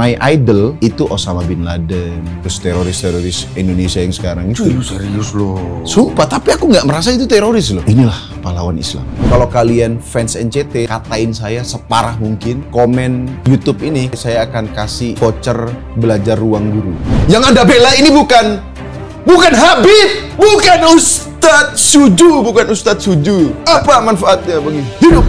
my idol itu Osama bin Laden terus teroris-teroris Indonesia yang sekarang itu Cuy, serius loh sumpah tapi aku nggak merasa itu teroris loh inilah pahlawan Islam kalau kalian fans NCT katain saya separah mungkin komen YouTube ini saya akan kasih voucher belajar ruang guru yang ada bela ini bukan bukan Habib bukan Ustadz Suju bukan Ustadz Suju apa manfaatnya bagi hidup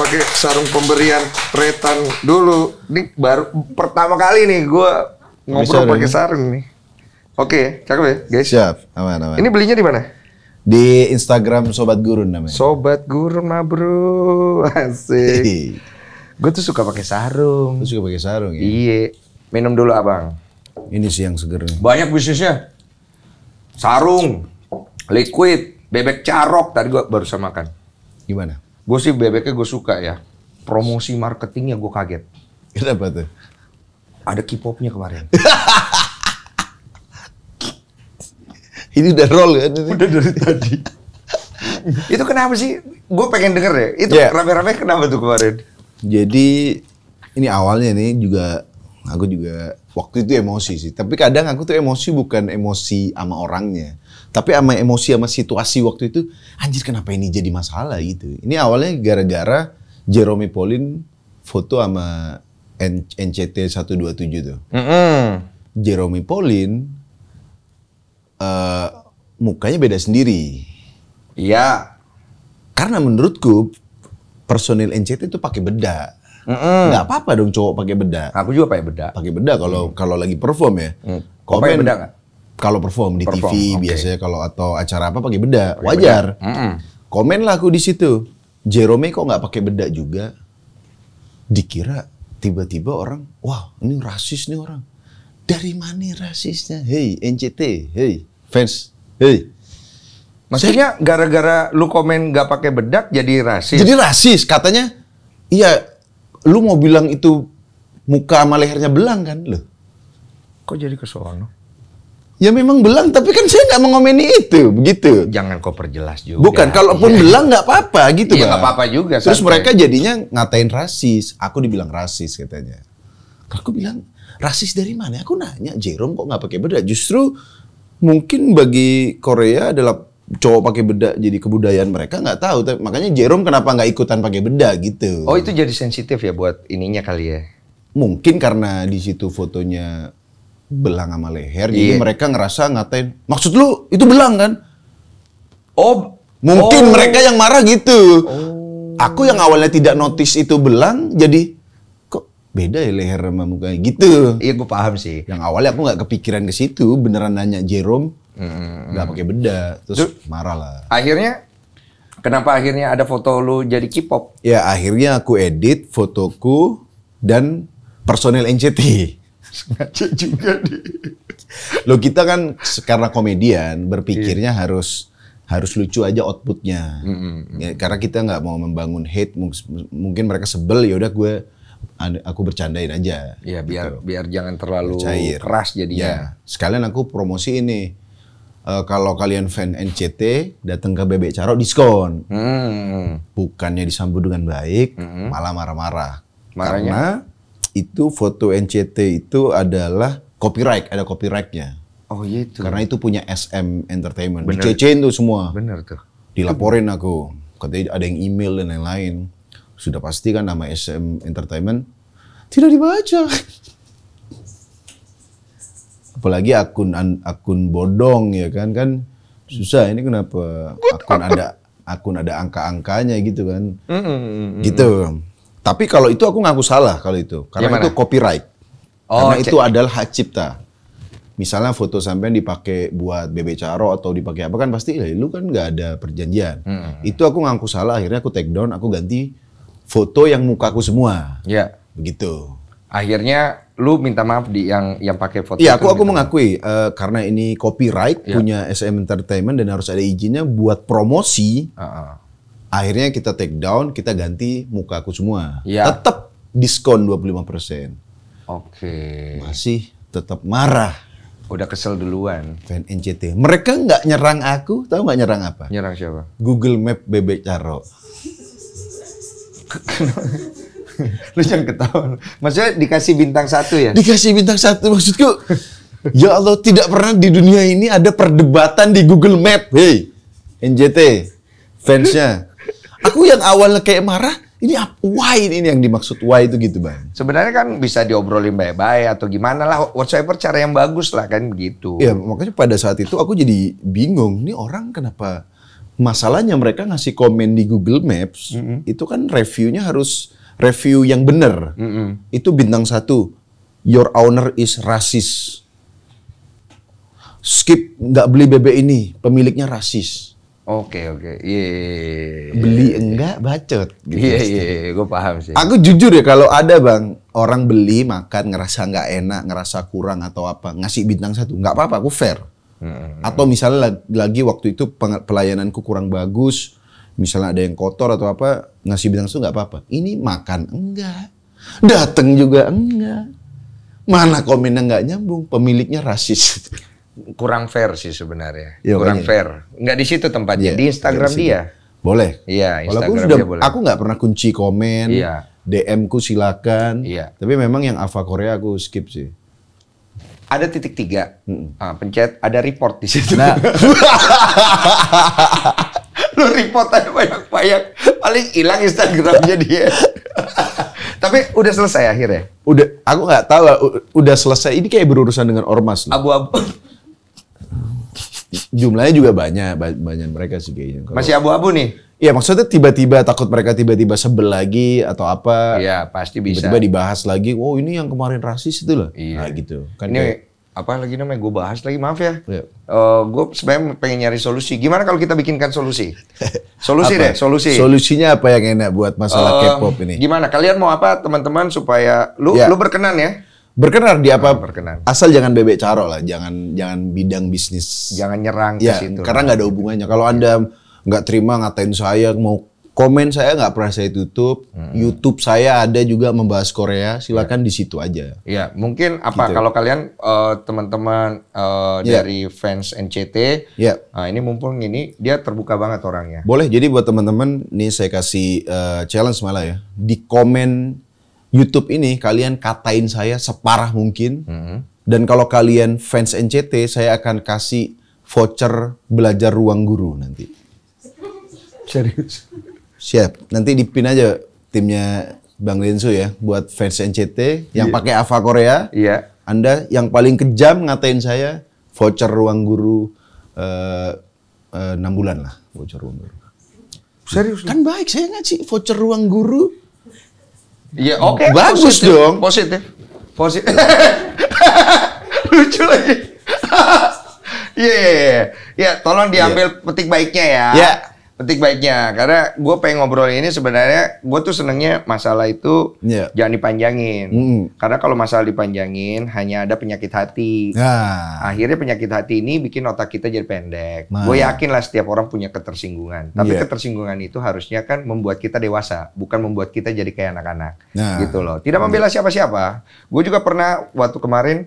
pakai sarung pemberian retan dulu. Ini baru pertama kali nih gue ngobrol pakai sarung nih. Oke, okay, cakep ya, guys. Siap, aman aman. Ini belinya di mana? Di Instagram Sobat Gurun namanya. Sobat Gurun mah bro, asik. gue tuh suka pakai sarung. Gue suka pakai sarung ya. Iya. Minum dulu abang. Ini sih yang seger Banyak bisnisnya. Sarung, liquid, bebek carok. Tadi gue baru makan. Gimana? Gue sih bebeknya gue suka ya. Promosi marketingnya gue kaget. Kenapa tuh? Ada K-popnya kemarin. ini udah roll ya? Ini? Udah dari tadi. itu kenapa sih? Gue pengen denger ya. Itu yeah. rame-rame kenapa tuh kemarin? Jadi ini awalnya nih juga aku juga waktu itu emosi sih. Tapi kadang aku tuh emosi bukan emosi sama orangnya tapi sama emosi sama situasi waktu itu, anjir kenapa ini jadi masalah gitu. Ini awalnya gara-gara Jeremy Polin foto sama N NCT 127 tuh. Mm -hmm. Jeremy Polin uh, mukanya beda sendiri. Iya. Karena menurutku personil NCT itu pakai beda. Mm -hmm. Gak apa-apa dong cowok pakai beda. Aku juga pakai beda. Pakai beda kalau mm. kalau lagi perform ya. Mm. pakai beda nggak? kalau perform di perform, TV okay. biasanya kalau atau acara apa pakai beda, pake wajar. Beda. Mm hmm Komen lah aku di situ. Jerome kok nggak pakai beda juga? Dikira tiba-tiba orang, wah ini rasis nih orang. Dari mana rasisnya? Hei NCT, hei fans, hei. Maksudnya gara-gara lu komen nggak pakai bedak jadi rasis? Jadi rasis katanya. Iya, lu mau bilang itu muka sama lehernya belang kan loh. Kok jadi ke Ya memang belang, tapi kan saya nggak mengomeni itu, begitu. Jangan kau perjelas juga. Bukan, kalaupun ya. belang nggak apa-apa gitu, ya, nggak apa-apa juga. Terus santai. mereka jadinya ngatain rasis. Aku dibilang rasis katanya. Aku bilang rasis dari mana? Aku nanya Jerome kok nggak pakai bedak. Justru mungkin bagi Korea adalah cowok pakai bedak jadi kebudayaan mereka nggak tahu. Tapi, makanya Jerome kenapa nggak ikutan pakai bedak gitu? Oh itu jadi sensitif ya buat ininya kali ya? Mungkin karena di situ fotonya belang sama leher. Jadi iya. mereka ngerasa ngatain, maksud lu itu belang kan? Oh, mungkin oh. mereka yang marah gitu. Oh. Aku yang awalnya tidak notice itu belang, jadi kok beda ya leher sama mukanya gitu. Iya, gue paham sih. Yang awalnya aku nggak kepikiran ke situ, beneran nanya Jerome, nggak mm -hmm. pakai beda, terus Duh. marah lah. Akhirnya Kenapa akhirnya ada foto lu jadi K-pop? Ya akhirnya aku edit fotoku dan personel NCT. Sengaja juga deh. Loh kita kan karena komedian berpikirnya yeah. harus harus lucu aja outputnya. Mm -hmm. ya, karena kita nggak mau membangun hate, mungkin mereka sebel ya udah gue aku bercandain aja. Iya, gitu biar gitu. biar jangan terlalu Cair. keras jadinya. Yeah. sekalian aku promosi ini. Uh, kalau kalian fan NCT, datang ke BB Caro diskon. Hmm. Bukannya disambut dengan baik, hmm. malah marah-marah. Karena itu foto NCT itu adalah copyright, ada copyrightnya. Oh iya itu. Karena itu punya SM Entertainment. Bener. Dicecein tuh semua. Bener tuh. Dilaporin aku. Katanya ada yang email dan lain-lain. Sudah pasti kan nama SM Entertainment tidak dibaca. Apalagi akun akun bodong ya kan kan susah ini kenapa akun ada akun ada angka-angkanya gitu kan. Gitu. Tapi kalau itu aku ngaku salah kalau itu. Karena Gimana? itu copyright. Oh, Karena itu adalah hak cipta. Misalnya foto sampean dipakai buat Bebe Caro atau dipakai apa kan pasti lu kan nggak ada perjanjian. Hmm. Itu aku ngaku salah akhirnya aku take down, aku ganti foto yang mukaku semua. Iya. Begitu. Akhirnya lu minta maaf di yang yang pakai foto. Iya, aku aku gitu. mengakui uh, karena ini copyright ya. punya SM Entertainment dan harus ada izinnya buat promosi. Uh -uh. Akhirnya kita take down, kita ganti muka aku semua. Ya. Tetap diskon 25%. Oke. Okay. Masih tetap marah. Udah kesel duluan. Fan NCT. Mereka nggak nyerang aku, tahu nggak nyerang apa? Nyerang siapa? Google Map Bebek Caro. Lu jangan ketahuan. Maksudnya dikasih bintang satu ya? Dikasih bintang satu maksudku. ya Allah, tidak pernah di dunia ini ada perdebatan di Google Map. Hei, NCT fansnya. Aku yang awalnya kayak marah, ini why ini yang dimaksud why itu gitu bang? Sebenarnya kan bisa diobrolin baik-baik atau gimana lah whatsoever cara yang bagus lah kan gitu. Iya makanya pada saat itu aku jadi bingung Ini orang kenapa masalahnya mereka ngasih komen di Google Maps mm -hmm. itu kan reviewnya harus review yang benar. Mm -hmm. Itu bintang satu, your owner is rasis. Skip nggak beli bebek ini, pemiliknya rasis Oke oke, iya, iya, iya, iya. Beli enggak bacot. Gitu iya iya, iya. gue paham sih. Aku jujur ya kalau ada bang orang beli makan ngerasa nggak enak, ngerasa kurang atau apa, ngasih bintang satu nggak apa-apa, aku fair. Hmm. Atau misalnya lagi waktu itu pelayananku kurang bagus, misalnya ada yang kotor atau apa, ngasih bintang satu nggak apa-apa. Ini makan enggak, datang juga enggak. Mana komennya nggak nyambung, pemiliknya rasis. kurang fair sih sebenarnya. Ya, kurang fair. Enggak di situ tempatnya, ya, di Instagram dia. Boleh. Iya, Instagram sudah, dia boleh. Aku nggak pernah kunci komen. Iya. DM ku silakan. Iya. Tapi memang yang Ava Korea aku skip sih. Ada titik tiga, hmm. ah, pencet ada report di situ. Nah. Lu report aja banyak-banyak, paling hilang Instagramnya dia. Tapi udah selesai akhirnya. Udah, aku nggak tahu. Udah selesai. Ini kayak berurusan dengan ormas. Abu-abu jumlahnya juga banyak banyak mereka sih kayaknya. Kalo, Masih abu-abu nih. Iya maksudnya tiba-tiba takut mereka tiba-tiba sebel lagi atau apa? Iya pasti bisa. Tiba-tiba dibahas lagi. Oh ini yang kemarin rasis itu loh. Iya. Nah, gitu. Kan ini kayak, apa lagi namanya? Gue bahas lagi maaf ya. Iya. Uh, eh, gue sebenarnya pengen nyari solusi. Gimana kalau kita bikinkan solusi? Solusi deh, solusi. Solusinya apa yang enak buat masalah uh, K-pop ini? Gimana? Kalian mau apa teman-teman supaya lu ya. lu berkenan ya? berkenar di apa ah, berkenar. asal jangan bebek caro lah jangan jangan bidang bisnis jangan nyerang ya, ke situ karena nggak ada hubungannya kalau anda nggak terima ngatain saya mau komen saya nggak pernah saya tutup. Hmm. YouTube saya ada juga membahas Korea, silakan ya. di situ aja. ya mungkin apa gitu. kalau kalian teman eh, teman-teman uh, ya. dari fans NCT, ya. nah ini mumpung ini dia terbuka banget orangnya. Boleh, jadi buat teman-teman, nih saya kasih uh, challenge malah ya, di komen YouTube ini kalian katain saya separah mungkin. Mm-hmm. Dan kalau kalian fans NCT, saya akan kasih voucher belajar ruang guru nanti. Serius. Siap. Nanti dipin aja timnya Bang Rinsu ya buat fans NCT yang yeah. pakai Ava Korea. Iya. Yeah. Anda yang paling kejam ngatain saya voucher ruang guru eh, eh, enam uh, uh, bulan lah voucher ruang guru. Serius? Kan baik saya ngasih voucher ruang guru Iya, hmm. oke. Okay, Bagus positif, dong. Positif. Positif. Lucu lagi. Iya, yeah, yeah, yeah. tolong diambil yeah. petik baiknya ya. Iya. Yeah petik baiknya karena gue pengen ngobrol ini sebenarnya gue tuh senengnya masalah itu yeah. jangan dipanjangin mm. karena kalau masalah dipanjangin hanya ada penyakit hati nah. akhirnya penyakit hati ini bikin otak kita jadi pendek nah. gue yakin lah setiap orang punya ketersinggungan tapi yeah. ketersinggungan itu harusnya kan membuat kita dewasa bukan membuat kita jadi kayak anak-anak nah. gitu loh tidak nah. membela siapa-siapa gue juga pernah waktu kemarin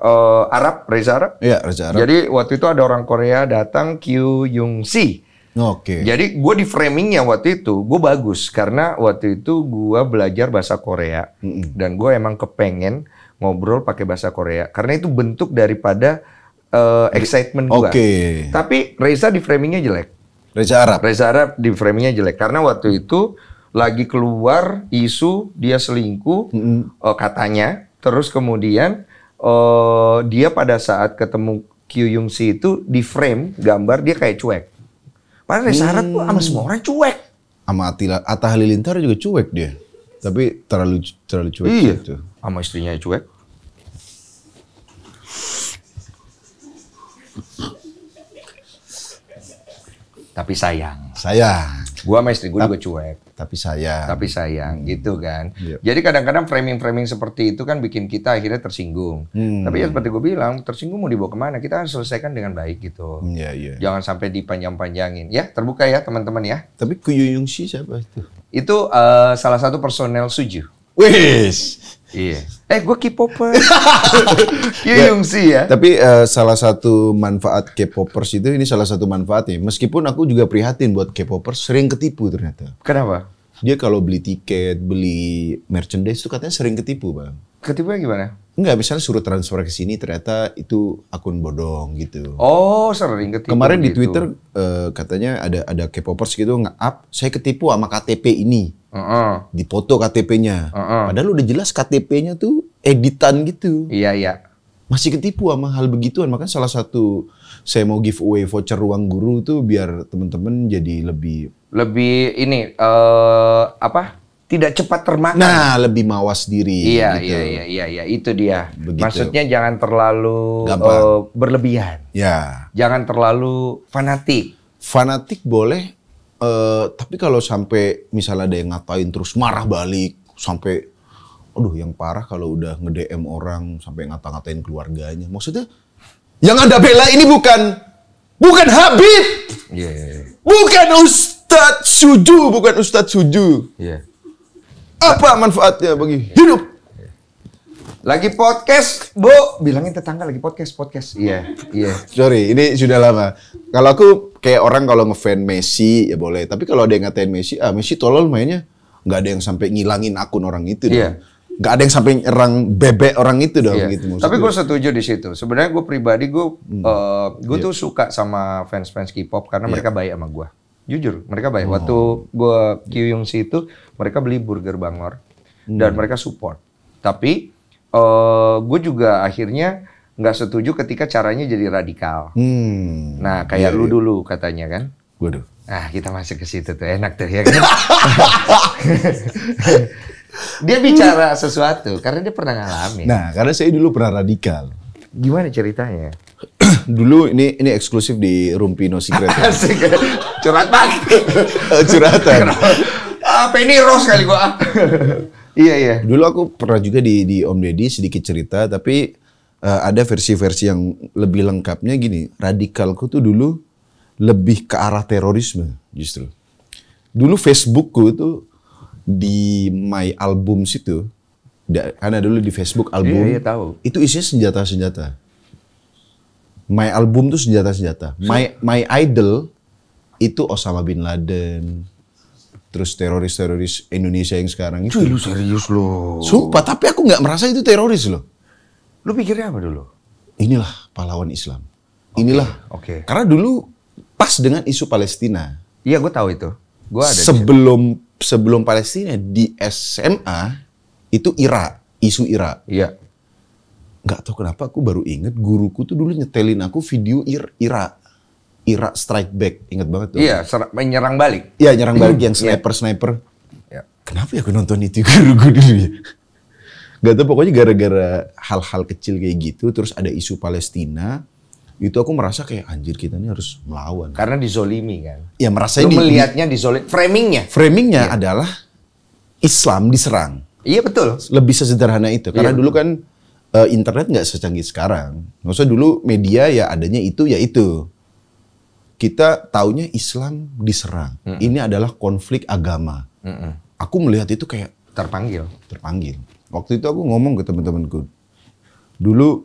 uh, Arab, Reza Arab. Iya, Reza Arab. Jadi waktu itu ada orang Korea datang Kyu Yung Si. Oke. Okay. Jadi gue di framingnya waktu itu gue bagus karena waktu itu gue belajar bahasa Korea mm-hmm. dan gue emang kepengen ngobrol pakai bahasa Korea karena itu bentuk daripada uh, excitement gue. Oke. Okay. Tapi Reza di framingnya jelek. Reza Arab. Reza Arab di framingnya jelek karena waktu itu lagi keluar isu dia selingkuh mm-hmm. uh, katanya terus kemudian uh, dia pada saat ketemu Kyu Yung Si itu di frame gambar dia kayak cuek. Padahal Reza hmm. tuh sama semua orang cuek. Sama Attila, Atta Halilintar juga cuek dia. Tapi terlalu terlalu cuek iya. gitu. Sama istrinya cuek. Tapi sayang. Sayang. Gua sama istri gua juga cuek. Tapi sayang. Tapi sayang hmm. gitu kan. Yep. Iya. Jadi kadang-kadang framing-framing seperti itu kan bikin kita akhirnya tersinggung. Hmm. Tapi ya seperti gue bilang, tersinggung mau dibawa kemana? Kita harus selesaikan dengan baik gitu. Yeah, yeah. Jangan sampai dipanjang-panjangin. Ya terbuka ya teman-teman ya. Tapi Kuyuyungsi siapa itu? Itu uh, salah satu personel Suju. Wih. Iya. Eh, gue K-popers. Yuyung iya, ya, sih ya. Tapi uh, salah satu manfaat K-popers itu ini salah satu manfaatnya. Meskipun aku juga prihatin buat K-popers sering ketipu ternyata. Kenapa? Dia kalau beli tiket, beli merchandise itu katanya sering ketipu, Bang. Ketipu yang gimana? Enggak, misalnya suruh transfer ke sini ternyata itu akun bodong gitu. Oh, sering ketipu. Kemarin gitu. di Twitter uh, katanya ada ada K-popers gitu nge-up, saya ketipu sama KTP ini uh-uh. dipoto KTP-nya. Uh-uh. Padahal udah jelas KTP-nya tuh editan gitu. Iya iya. Masih ketipu sama hal begituan. Makanya salah satu saya mau giveaway voucher ruang guru tuh biar temen-temen jadi lebih lebih ini uh, apa? Tidak cepat termakan. Nah, lebih mawas diri. Iya gitu. iya iya iya, iya. itu dia. Begitu. Maksudnya jangan terlalu uh, berlebihan. Ya. Jangan terlalu fanatik. Fanatik boleh Eh, tapi kalau sampai misalnya ada yang ngatain terus marah balik sampai aduh yang parah kalau udah nge-DM orang sampai ngata-ngatain keluarganya. Maksudnya yang ada bela ini bukan bukan Habib. Yeah, yeah, yeah. Bukan Ustadz Suju, bukan Ustadz Suju. Yeah. Apa manfaatnya bagi hidup lagi podcast, Bu. Bilangin tetangga lagi podcast, podcast. Iya, iya. Sorry, ini sudah lama. Kalau aku kayak orang kalau ngefan Messi ya boleh, tapi kalau ada yang ngatain Messi, ah Messi tolol mainnya. Nggak ada yang sampai ngilangin akun orang itu. Iya. Gak nggak ada yang sampai nyerang bebek orang itu dong iya. gitu Tapi gue setuju di situ. Sebenarnya gue pribadi gue hmm. uh, eh, gue yeah. tuh suka sama fans-fans K-pop karena yeah. mereka baik sama gue. Jujur, mereka baik. Oh. Waktu gue Yong Si itu mereka beli burger Bangor hmm. dan mereka support. Tapi uh, eh, gue juga akhirnya nggak setuju ketika caranya jadi radikal. Hmm. Nah kayak yeah, lu yeah. dulu katanya kan. Gue dulu. Ah kita masuk ke situ tuh enak tuh ya kan. dia bicara sesuatu karena dia pernah ngalamin. Nah karena saya dulu pernah radikal. Gimana ceritanya? dulu ini ini eksklusif di Rumpino Secret. Ya. Curhat banget. Curhatan. Apa ah, ini Rose kali gua? Iya iya. Dulu aku pernah juga di di Om Deddy sedikit cerita, tapi uh, ada versi-versi yang lebih lengkapnya gini. Radikalku tuh dulu lebih ke arah terorisme justru. Dulu Facebookku itu di My Album situ, karena dulu di Facebook iya, album, iya, iya, tahu. itu isinya senjata-senjata. My Album tuh senjata-senjata. My My Idol itu Osama bin Laden, terus teroris-teroris Indonesia yang sekarang itu. Cuy, lu serius loh. Sumpah, tapi aku nggak merasa itu teroris loh. Lu pikirnya apa dulu? Inilah pahlawan Islam. Okay. Inilah. Oke. Okay. Karena dulu pas dengan isu Palestina. Iya, gue tahu itu. Gue ada sebelum sebelum Palestina di SMA itu Irak, isu Irak. Iya. Gak tau kenapa aku baru inget guruku tuh dulu nyetelin aku video Irak. Irak strike back, inget banget tuh. Iya, menyerang balik. Iya, nyerang balik yang iya. sniper-sniper. Ya. Kenapa ya aku nonton itu guru gue dulu ya? Gak tau pokoknya gara-gara hal-hal kecil kayak gitu, terus ada isu Palestina, itu aku merasa kayak anjir kita ini harus melawan. Karena dizolimi kan. Iya merasa Lu ini. melihatnya dizolimi. Framingnya. Framingnya ya. adalah Islam diserang. Iya betul. Lebih sesederhana itu. Karena iya. dulu kan eh, internet nggak secanggih sekarang. Maksudnya dulu media ya adanya itu ya itu kita taunya Islam diserang. Mm -mm. Ini adalah konflik agama. Mm -mm. Aku melihat itu kayak terpanggil, terpanggil. Waktu itu aku ngomong ke teman-temanku. Dulu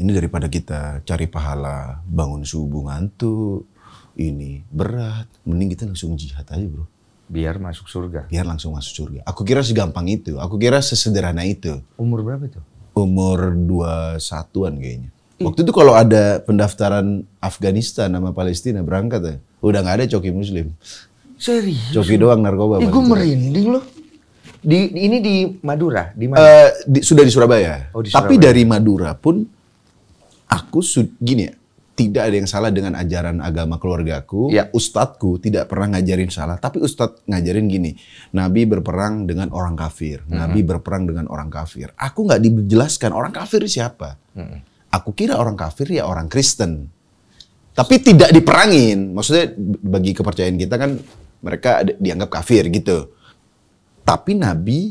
ini daripada kita cari pahala, bangun subuh ngantuk, ini berat, mending kita langsung jihad aja, Bro. Biar masuk surga. Biar langsung masuk surga. Aku kira segampang itu, aku kira sesederhana itu. Umur berapa itu? Umur 21-an kayaknya. Hmm. Waktu itu kalau ada pendaftaran Afghanistan sama Palestina berangkat ya, udah gak ada coki muslim. Serius? Coki doang narkoba. Ih, gue merinding loh. Di, ini di Madura, di mana? Uh, di, sudah di Surabaya. Oh, di Surabaya. Tapi dari Madura pun aku sud gini ya, tidak ada yang salah dengan ajaran agama keluargaku. Ya. Ustadku tidak pernah ngajarin salah, tapi ustad ngajarin gini, Nabi berperang dengan orang kafir, mm -hmm. Nabi berperang dengan orang kafir. Aku gak dijelaskan orang kafir siapa. Mm -hmm. Aku kira orang kafir ya orang Kristen. Tapi tidak diperangin. Maksudnya bagi kepercayaan kita kan mereka dianggap kafir gitu. Tapi Nabi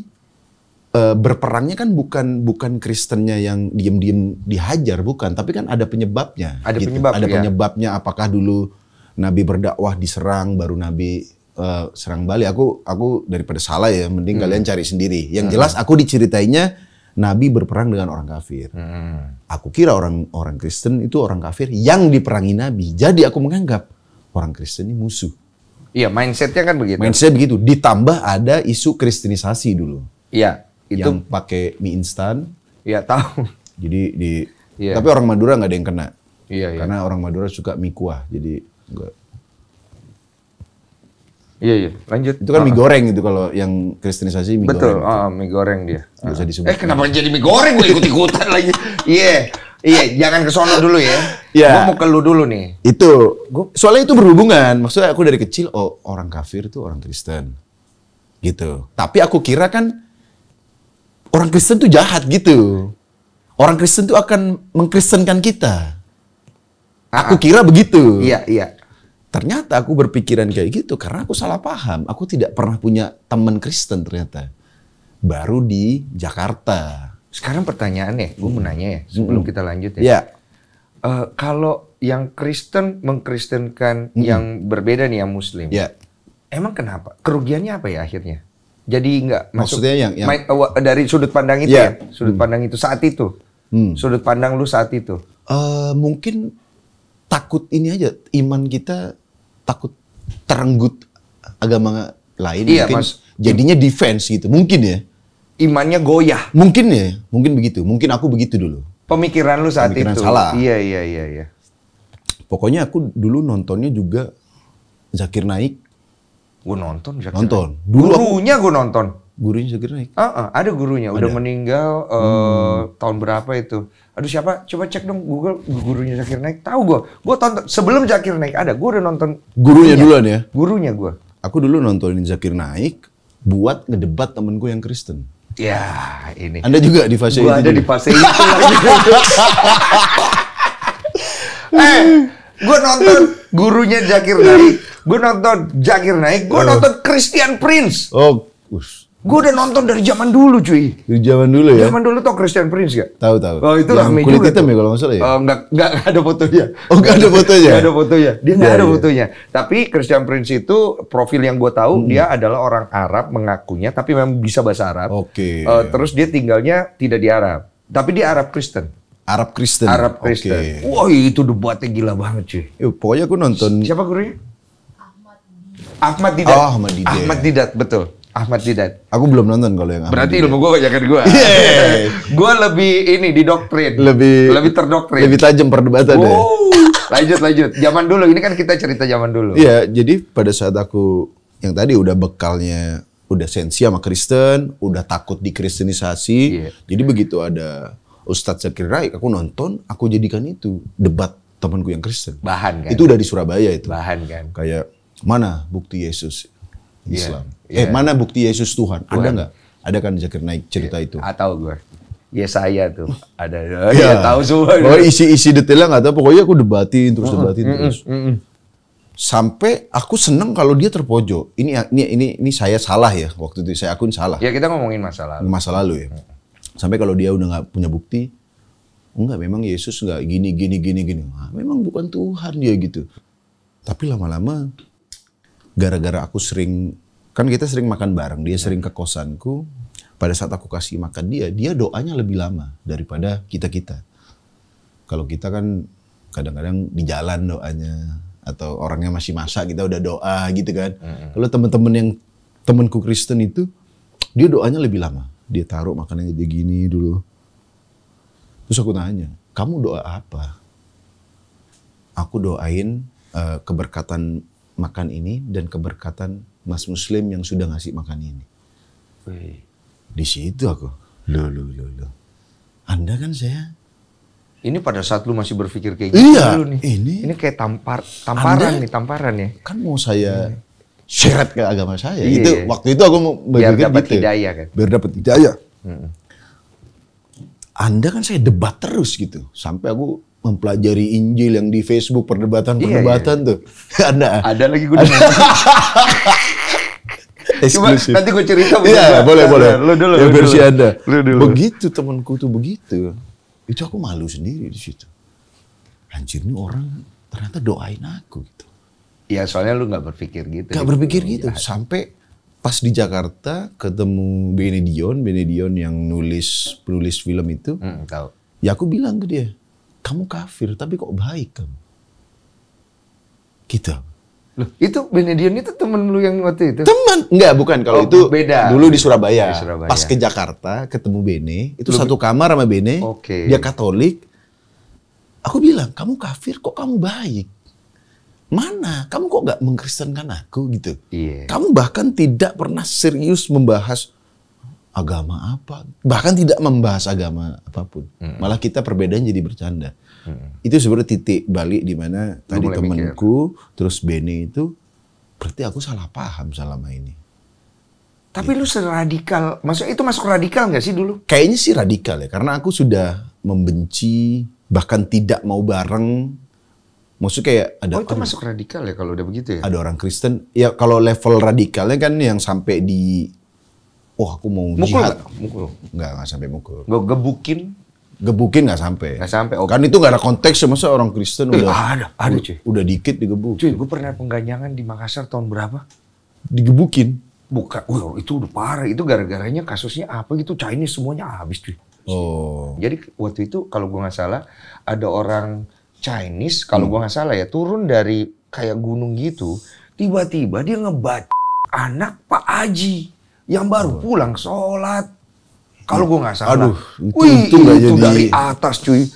e, berperangnya kan bukan bukan Kristennya yang diem-diem dihajar bukan, tapi kan ada penyebabnya. Ada gitu. penyebab. Ada ya. penyebabnya. Apakah dulu Nabi berdakwah diserang, baru Nabi e, serang balik aku aku daripada salah ya mending hmm. kalian cari sendiri yang hmm. jelas aku diceritainnya Nabi berperang dengan orang kafir. Hmm. Aku kira orang orang Kristen itu orang kafir yang diperangi Nabi. Jadi aku menganggap orang Kristen ini musuh. Iya, mindsetnya kan begitu. Mindset begitu. Ditambah ada isu kristenisasi dulu. Iya, itu yang pakai mie instan. Iya, tahu. Jadi di ya. tapi orang Madura nggak ada yang kena. Iya, iya. Karena orang Madura suka mie kuah. Jadi enggak Iya iya, lanjut. Itu kan mie ah, ah. goreng itu kalau yang kristenisasi mie betul, goreng. Betul, uh, ah, mie goreng dia. Gak usah disebut. Eh kenapa jadi mie goreng gue ikut-ikutan lagi? Iya. Yeah. Iya, jangan ke sono dulu ya. Iya. Yeah. Gue mau ke lu dulu nih. Itu. Soalnya itu berhubungan. Maksudnya aku dari kecil oh orang kafir itu orang Kristen. Gitu. Tapi aku kira kan orang Kristen tuh jahat gitu. Orang Kristen tuh akan mengkristenkan kita. Aku kira begitu. Iya, iya. Ternyata aku berpikiran kayak gitu karena aku salah paham. Aku tidak pernah punya teman Kristen ternyata. Baru di Jakarta. Sekarang pertanyaannya, gue mau hmm. nanya ya sebelum hmm. kita lanjut ya. Yeah. Ya. Uh, kalau yang Kristen mengkristenkan hmm. yang berbeda nih yang Muslim. Yeah. Emang kenapa? Kerugiannya apa ya akhirnya? Jadi nggak maksudnya yang, yang... Main, uh, dari sudut pandang itu yeah. ya, sudut hmm. pandang itu saat itu, hmm. sudut pandang lu saat itu. Uh, mungkin takut ini aja iman kita takut terenggut agama lain iya, mungkin mas. jadinya defense gitu mungkin ya imannya goyah mungkin ya mungkin begitu mungkin aku begitu dulu pemikiran lu saat pemikiran itu salah iya iya iya iya pokoknya aku dulu nontonnya juga Zakir Naik gua nonton Zakir nonton dulu gurunya gua nonton gurunya Zakir Naik uh, uh, ada gurunya ada. udah meninggal uh, hmm. tahun berapa itu aduh siapa coba cek dong Google gurunya Zakir Naik tahu gue gue tonton sebelum Zakir Naik ada gue udah nonton gurunya duluan ya gurunya gue aku dulu nontonin Zakir Naik buat ngedebat temen gue yang Kristen ya ini Anda juga di fase gua itu ada di fase itu eh gue nonton gurunya Zakir Naik gue nonton Zakir Naik gue oh. nonton Christian Prince oh us Gue udah nonton dari zaman dulu, cuy. Dari zaman dulu ya. Zaman dulu tau Christian Prince gak? Tahu tahu. Oh itu yang kulit hitam ya kalau nggak salah ya. Oh, enggak, enggak, ada fotonya. Oh enggak ada fotonya. enggak ada fotonya. Dia enggak iya, ada iya. fotonya. Tapi Christian Prince itu profil yang gue tahu hmm. dia adalah orang Arab mengakunya, tapi memang bisa bahasa Arab. Oke. Eh, terus dia tinggalnya tidak di Arab, tapi dia Arab Kristen. Arab Kristen. Arab Kristen. Wah itu debatnya gila banget cuy. Yo, ya, pokoknya gue nonton. Siapa gurunya? Ahmad Didat. Ahmad Didat. Oh, Ahmad Didat. Ahmad Didat betul. Ahmad Didat. Aku belum nonton kalau yang Ahmad Berarti Didat. ilmu gue kejakan gue. gue lebih ini didoktrin. Lebih lebih terdoktrin. Lebih tajam perdebatan ya. wow. Lanjut lanjut. Zaman dulu ini kan kita cerita zaman dulu. Iya, jadi pada saat aku yang tadi udah bekalnya udah sensi sama Kristen, udah takut dikristenisasi. Yeah. Jadi begitu ada Ustadz Zakir Raik, aku nonton, aku jadikan itu debat temanku yang Kristen. Bahan kan? Itu udah di Surabaya itu. Bahan kan? Kayak mana bukti Yesus? Iya. Islam. Yeah. Eh, mana bukti Yesus Tuhan? Tuhan. Ada nggak? Ada kan Zakir Naik cerita yeah. itu? Atau ah, gue. Ya saya tuh ada ya, ya tahu semua. Oh isi-isi detailnya nggak tahu. Pokoknya aku debatin terus mm debatin mm -mm, terus. Mm -mm. Sampai aku seneng kalau dia terpojok. Ini ini ini ini saya salah ya waktu itu saya akun salah. Ya kita ngomongin masa lalu. Masa lalu ya. Sampai kalau dia udah nggak punya bukti, enggak memang Yesus nggak gini gini gini gini. Nah, memang bukan Tuhan dia gitu. Tapi lama-lama gara-gara aku sering kan kita sering makan bareng, dia sering ke kosanku. Pada saat aku kasih makan dia, dia doanya lebih lama daripada kita-kita. Kalau kita kan kadang-kadang di jalan doanya atau orangnya masih masak kita udah doa gitu kan. Kalau teman-teman yang temanku Kristen itu dia doanya lebih lama. Dia taruh makanannya dia gini dulu. Terus aku nanya "Kamu doa apa?" Aku doain uh, keberkatan makan ini dan keberkatan Mas Muslim yang sudah ngasih makan ini. Di situ aku, lo lo lo lo. Anda kan saya. Ini pada saat lu masih berpikir kayak gitu iya, dulu nih. Ini, ini kayak tampar, tamparan Anda, nih, tamparan ya. Kan mau saya syarat ke agama saya. Iya, itu iya. waktu itu aku mau biar dapat gitu. hidayah kan. Biar dapat hidayah. Hmm. Anda kan saya debat terus gitu sampai aku mempelajari Injil yang di Facebook perdebatan-perdebatan iya, iya. iya. tuh. ada. Ada lagi gue Cuma nanti gue cerita. Iya, boleh, boleh. Lu dulu. Ya, lu versi dulu. Anda. Lu dulu. Begitu temanku tuh begitu. Itu aku malu sendiri di situ. Anjir nih orang ternyata doain aku gitu. Iya, soalnya lu nggak berpikir gitu. Gak berpikir gitu. Jahat. Iya. Sampai pas di Jakarta ketemu Benedion, Benedion yang nulis penulis film itu. Hmm, tahu. Ya aku bilang ke dia, kamu kafir tapi kok baik kamu. Gitu. Loh, itu Benedion itu temen lu yang waktu itu? Temen, enggak bukan kalau oh, itu beda. dulu di Surabaya. di Surabaya. Pas ke Jakarta ketemu Bene, itu lu, satu kamar sama Bene. Okay. Dia Katolik. Aku bilang, "Kamu kafir kok kamu baik?" Mana? Kamu kok nggak mengkristenkan aku gitu? Yeah. Kamu bahkan tidak pernah serius membahas agama apa, bahkan tidak membahas agama apapun. Hmm. Malah kita perbedaan jadi bercanda. Hmm. Itu sebenarnya titik balik di mana tadi temanku terus Bene itu berarti aku salah paham selama ini. Tapi gitu. lu seradikal, maksud itu masuk radikal nggak sih dulu? Kayaknya sih radikal ya, karena aku sudah membenci bahkan tidak mau bareng. Maksudnya kayak ada Oh, itu orang, masuk radikal ya kalau udah begitu ya. Ada orang Kristen, ya kalau level radikalnya kan yang sampai di oh aku mau mukul jihad. Gak? Mukul. Enggak, enggak sampai mukul. Gue gebukin. Gebukin nggak sampai. Nggak sampai. Okay. Kan itu nggak ada konteks ya, masa orang Kristen udah. Eh, ada, ada cuy. Udah dikit digebuk. Cuy, gue pernah pengganyangan di Makassar tahun berapa? Digebukin. Bukan, wow, itu udah parah. Itu gara-garanya kasusnya apa gitu? Chinese semuanya habis cuy. Oh. Jadi waktu itu kalau gue nggak salah ada orang Chinese kalau hmm. gue nggak salah ya turun dari kayak gunung gitu tiba-tiba dia ngebat anak Pak Aji yang baru pulang sholat. Kalau gue nggak salah. Aduh, itu, Wih, itu, itu itu dari atas cuy.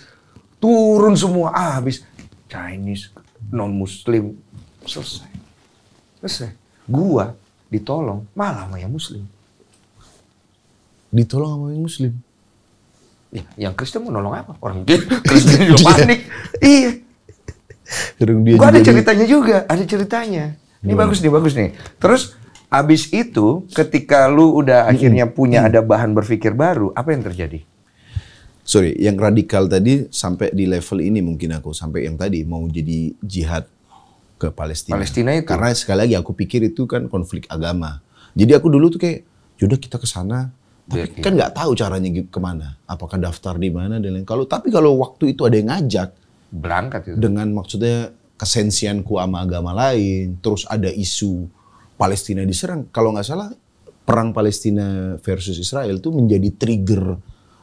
Turun semua ah, habis. Chinese, non-muslim. Selesai. Selesai. Gua ditolong malah sama yang muslim. Ditolong sama yang muslim? Ya, yang Kristen mau nolong apa? Orang dia Kristen juga panik. iya. iya. Dia gua ada ceritanya juga, ada ceritanya. Ini bagus nih, bagus nih. Terus Habis itu ketika lu udah akhirnya punya ada bahan berpikir baru, apa yang terjadi? Sorry, yang radikal tadi sampai di level ini mungkin aku sampai yang tadi mau jadi jihad ke Palestina. Palestina itu. Karena sekali lagi aku pikir itu kan konflik agama. Jadi aku dulu tuh kayak, yaudah kita ke sana. Tapi ya, kan nggak tahu caranya kemana. Apakah daftar di mana dan lain. Kalau tapi kalau waktu itu ada yang ngajak, berangkat itu. Dengan maksudnya kesensianku sama agama lain, terus ada isu Palestina diserang, kalau nggak salah perang Palestina versus Israel itu menjadi trigger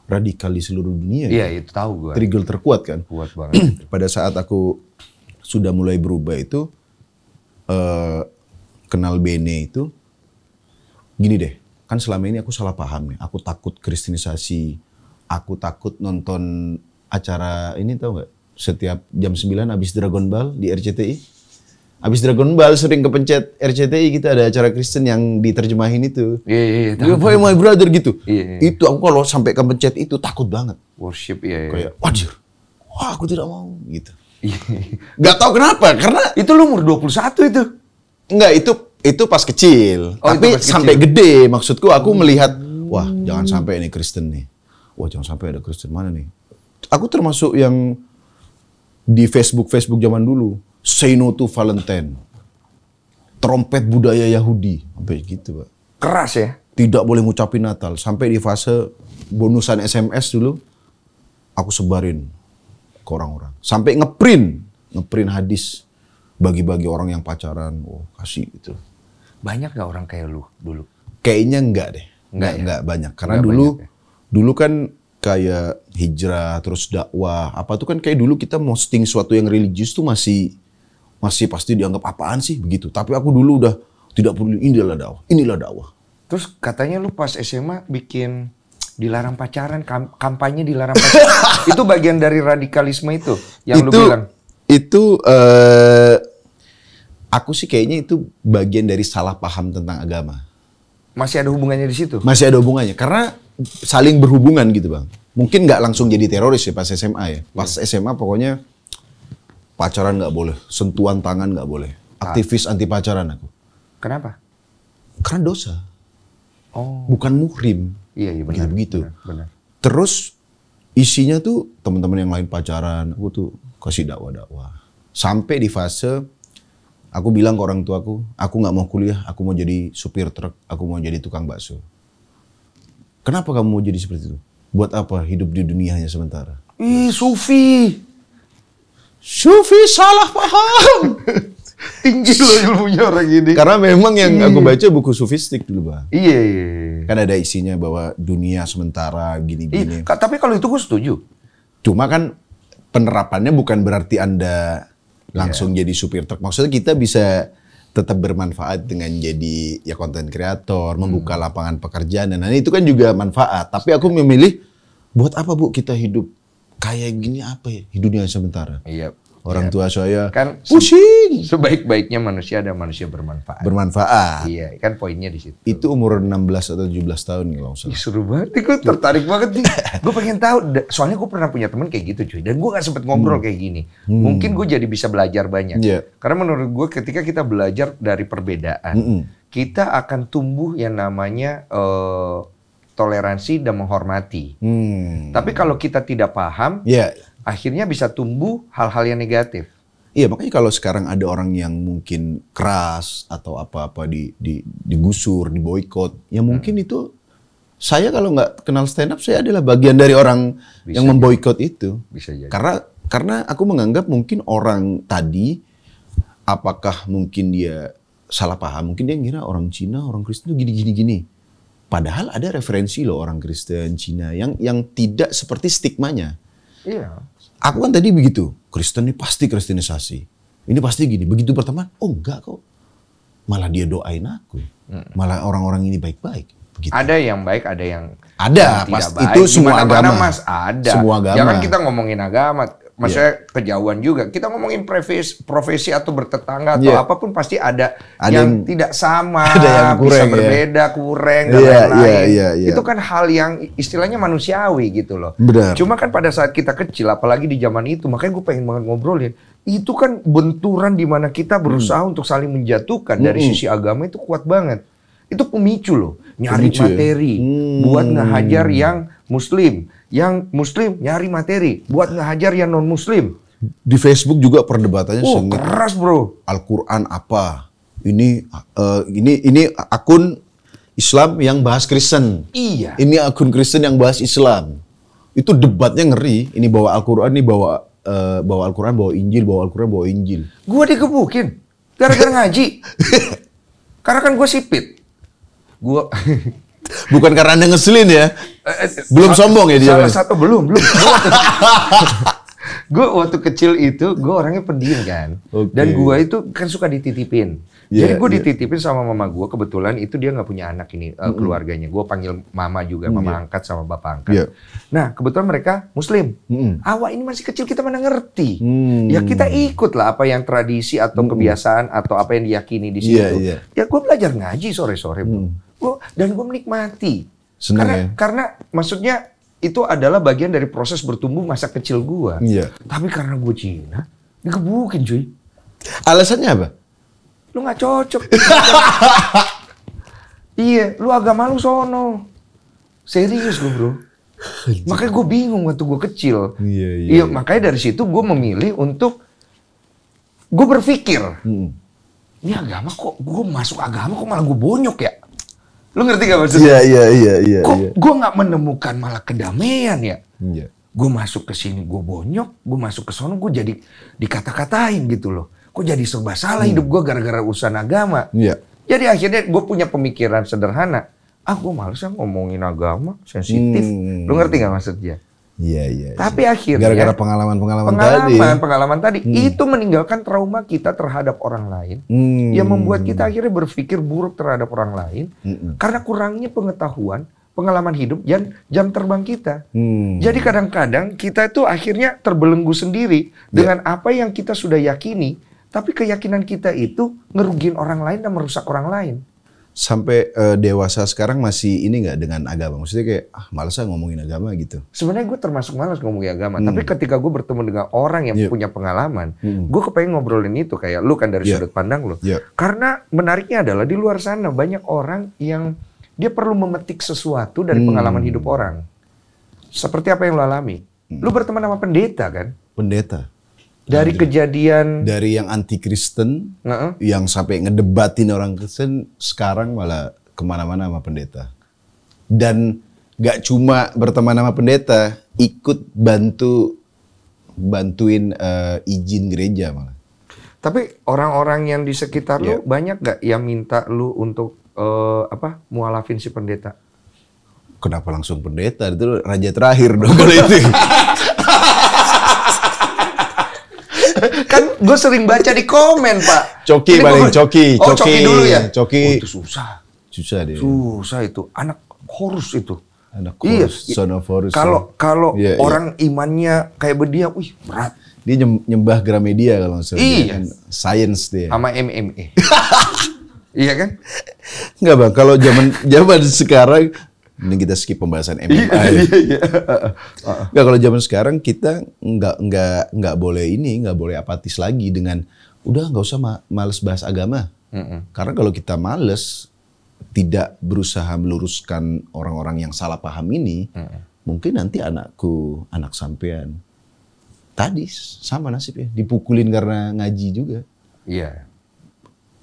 radikal di seluruh dunia. Iya, kan? itu tahu gue. Trigger terkuat kan. Kuat banget. Pada saat aku sudah mulai berubah itu uh, kenal Bene itu gini deh, kan selama ini aku salah paham ya. Aku takut kristenisasi, aku takut nonton acara ini tau nggak? Setiap jam 9 habis Dragon Ball di RCTI Abis Dragon Ball sering kepencet RCTI kita ada acara Kristen yang diterjemahin itu. Iya iya. iya my brother gitu. Iya, iya, iya. Itu aku kalau sampai kepencet itu takut banget. Worship iya. iya. Kayak wajir. Wah aku tidak mau gitu. Iya. iya. Gak tau kenapa karena itu lu umur 21 itu. Enggak itu itu pas kecil. Oh, Tapi pas sampai kecil. gede maksudku aku hmm. melihat wah jangan sampai ini Kristen nih. Wah jangan sampai ada Kristen mana nih. Aku termasuk yang di Facebook Facebook zaman dulu Say no to Valentine. Trompet budaya Yahudi. Sampai gitu, Pak. Keras ya? Tidak boleh ngucapin Natal. Sampai di fase bonusan SMS dulu, aku sebarin ke orang-orang. Sampai ngeprint, ngeprint hadis bagi-bagi orang yang pacaran. Oh, kasih gitu. Banyak gak orang kayak lu dulu? Kayaknya enggak deh. Enggak, enggak, ya? banyak. Karena enggak dulu banyak, ya? dulu kan kayak hijrah terus dakwah apa tuh kan kayak dulu kita posting suatu yang religius tuh masih masih pasti dianggap apaan sih begitu. Tapi aku dulu udah tidak peduli inilah dakwah, inilah dakwah. Terus katanya lu pas SMA bikin dilarang pacaran, kam kampanye dilarang pacaran. itu bagian dari radikalisme itu yang itu, lu bilang. Itu uh, aku sih kayaknya itu bagian dari salah paham tentang agama. Masih ada hubungannya di situ? Masih ada hubungannya karena saling berhubungan gitu, Bang. Mungkin nggak langsung jadi teroris ya pas SMA ya. Pas yeah. SMA pokoknya Pacaran nggak boleh, sentuhan tangan nggak boleh. Ah. Aktivis anti pacaran aku. Kenapa? Karena dosa. Oh. Bukan muhrim. Iya, iya benar. begitu. Benar, benar. Terus isinya tuh teman-teman yang lain pacaran, aku tuh kasih dakwah-dakwah. Sampai di fase aku bilang ke orang tuaku, aku nggak mau kuliah, aku mau jadi supir truk, aku mau jadi tukang bakso. Kenapa kamu mau jadi seperti itu? Buat apa hidup di dunia hanya sementara? Ih, Sufi. Sufi salah paham. Tinggi loh ilmunya orang ini. Karena memang yang aku iya. baca buku sufistik dulu, Bang. Iya, iya, iya. Kan ada isinya bahwa dunia sementara gini-gini. Iya, tapi kalau itu gue setuju. Cuma kan penerapannya bukan berarti Anda langsung yeah. jadi supir truk. Maksudnya kita bisa tetap bermanfaat dengan jadi ya konten kreator, membuka hmm. lapangan pekerjaan dan lain itu kan juga manfaat. Tapi aku memilih buat apa Bu kita hidup kayak gini apa ya di dunia sementara. Iya. Orang iya. tua saya kan pusing. Sebaik-baiknya manusia ada manusia bermanfaat. Bermanfaat. Iya, kan poinnya di situ. Itu umur 16 atau 17 tahun kalau salah. Seru banget, gue tertarik banget nih. gue pengen tahu, soalnya gue pernah punya teman kayak gitu cuy. Dan gue gak sempet ngobrol hmm. kayak gini. Hmm. Mungkin gue jadi bisa belajar banyak. Iya. Karena menurut gue ketika kita belajar dari perbedaan, hmm. kita akan tumbuh yang namanya... Uh, toleransi dan menghormati. Hmm. Tapi kalau kita tidak paham, yeah. akhirnya bisa tumbuh hal-hal yang negatif. Iya makanya kalau sekarang ada orang yang mungkin keras atau apa-apa di, di digusur, diboykot, ya hmm. mungkin hmm. itu saya kalau nggak kenal stand up saya adalah bagian dari orang bisa yang memboikot itu. Bisa jadi. Karena karena aku menganggap mungkin orang tadi apakah mungkin dia salah paham, mungkin dia ngira orang Cina, orang Kristen itu gini-gini gini Padahal ada referensi loh orang Kristen Cina yang yang tidak seperti stigmanya. Iya. Aku kan tadi begitu, Kristen ini pasti kristenisasi. Ini pasti gini, begitu berteman, oh enggak kok. Malah dia doain aku. Malah orang-orang ini baik-baik. Gitu. Ada yang baik, ada yang ada yang pasti baik. itu semua agama. Mas ada. Semua agama. Jangan kita ngomongin agama. Maksudnya yeah. kejauhan juga. Kita ngomongin profesi, profesi atau bertetangga atau yeah. apapun pasti ada, ada yang, tidak sama, ada yang kurang, bisa berbeda, yeah. kurang iya, dan iya, lain lain-lain. Iya, yeah, yeah, yeah. Itu kan hal yang istilahnya manusiawi gitu loh. Benar. Cuma kan pada saat kita kecil, apalagi di zaman itu, makanya gue pengen banget ngobrolin. Itu kan benturan di mana kita berusaha hmm. untuk saling menjatuhkan hmm. dari sisi agama itu kuat banget. Itu pemicu loh, nyari pemicu, ya? materi ya? hmm. buat ngehajar yang Muslim yang muslim nyari materi buat ngehajar yang non muslim. Di Facebook juga perdebatannya oh, sengit. keras, Bro. Al-Qur'an apa? Ini uh, ini ini akun Islam yang bahas Kristen. Iya. Ini akun Kristen yang bahas Islam. Itu debatnya ngeri. Ini bawa Al-Qur'an, ini bawa uh, bawa Al-Qur'an, bawa Injil, bawa Al-Qur'an, bawa Injil. Gua dikebukin gara-gara ngaji. Karena kan gue sipit. Gua bukan karena anda ngeselin ya belum satu, sombong ya dia. Salah satu belum, belum. gue waktu kecil itu gue orangnya pendiam kan. Okay. Dan gue itu kan suka dititipin. Yeah, Jadi gue yeah. dititipin sama mama gue kebetulan itu dia nggak punya anak ini mm -hmm. keluarganya. Gue panggil mama juga, mm -hmm. mama iya. angkat sama bapak angkat. Yeah. Nah kebetulan mereka muslim. Mm -hmm. Awak ini masih kecil kita mana ngerti. Mm -hmm. Ya kita ikut lah apa yang tradisi atau mm -hmm. kebiasaan atau apa yang diyakini di situ. Yeah, yeah. Ya gue belajar ngaji sore-sore. Mm -hmm. dan gue menikmati Senang karena, ya? Karena maksudnya itu adalah bagian dari proses bertumbuh masa kecil gua. Iya. Tapi karena gua Cina, dikebukin cuy. Alasannya apa? Lu nggak cocok. iya, lu agama lu sono. Serius lu bro. makanya gue bingung waktu gue kecil. Iya, iya, iya, iya. Makanya dari situ gue memilih untuk gue berpikir. Hmm. Ini agama kok gue masuk agama kok malah gue bonyok ya? Lu ngerti gak maksudnya? Iya, iya, iya, iya. Kok yeah. gue gak menemukan malah kedamaian ya? Iya. Gue masuk ke sini, gue bonyok. Gue masuk ke sana gue jadi dikata-katain gitu loh. Kok jadi serba salah hmm. hidup gue gara-gara urusan agama? Iya. Jadi akhirnya gue punya pemikiran sederhana. Ah, gue males ya ngomongin agama, sensitif. Hmm. Lu ngerti gak maksudnya? Iya, iya iya. Tapi ya. akhirnya gara-gara pengalaman-pengalaman tadi. Pengalaman-pengalaman tadi hmm. itu meninggalkan trauma kita terhadap orang lain hmm. yang membuat kita akhirnya berpikir buruk terhadap orang lain hmm. karena kurangnya pengetahuan, pengalaman hidup dan jam terbang kita. Hmm. Jadi kadang-kadang kita itu akhirnya terbelenggu sendiri yeah. dengan apa yang kita sudah yakini, tapi keyakinan kita itu ngerugin orang lain dan merusak orang lain sampai uh, dewasa sekarang masih ini nggak dengan agama? Maksudnya kayak ah malas ah ngomongin agama gitu. Sebenarnya gue termasuk malas ngomongin agama, hmm. tapi ketika gue bertemu dengan orang yang yep. punya pengalaman, hmm. gue kepengen ngobrolin itu kayak lu kan dari yep. sudut pandang lu. Yep. Karena menariknya adalah di luar sana banyak orang yang dia perlu memetik sesuatu dari hmm. pengalaman hidup orang. Seperti apa yang lu alami. Hmm. Lu berteman sama pendeta kan? Pendeta dari kejadian dari yang anti Kristen uh-uh. yang sampai ngedebatin orang Kristen sekarang malah kemana-mana sama pendeta dan gak cuma berteman sama pendeta ikut bantu bantuin uh, izin gereja malah tapi orang-orang yang di sekitar yeah. lu iya. banyak gak yang minta lu untuk uh, apa mualafin si pendeta kenapa langsung pendeta itu raja terakhir dong kalau itu kan gue sering baca di komen pak. Coki Ini paling gua... coki, Oh, coki dulu ya. Coki. Oh, itu susah. Susah deh. Susah itu. Anak Horus itu. Anak iya, Horus, iya. son of Kalau kalau yeah, iya. orang imannya kayak berdia, wih berat. Dia nyembah Gramedia kalau nggak salah. Iya. Kan science dia. Sama MMA. Iya kan? Enggak bang, kalau zaman zaman sekarang ini kita skip pembahasan MMA. Iya, iya, ya. iya. Uh-uh. kalau zaman sekarang kita nggak nggak nggak boleh ini, nggak boleh apatis lagi dengan udah nggak usah ma males bahas agama. Mm -mm. Karena kalau kita males tidak berusaha meluruskan orang-orang yang salah paham ini, mm mungkin nanti anakku, anak sampean tadi sama nasibnya dipukulin karena ngaji juga. Iya. Yeah.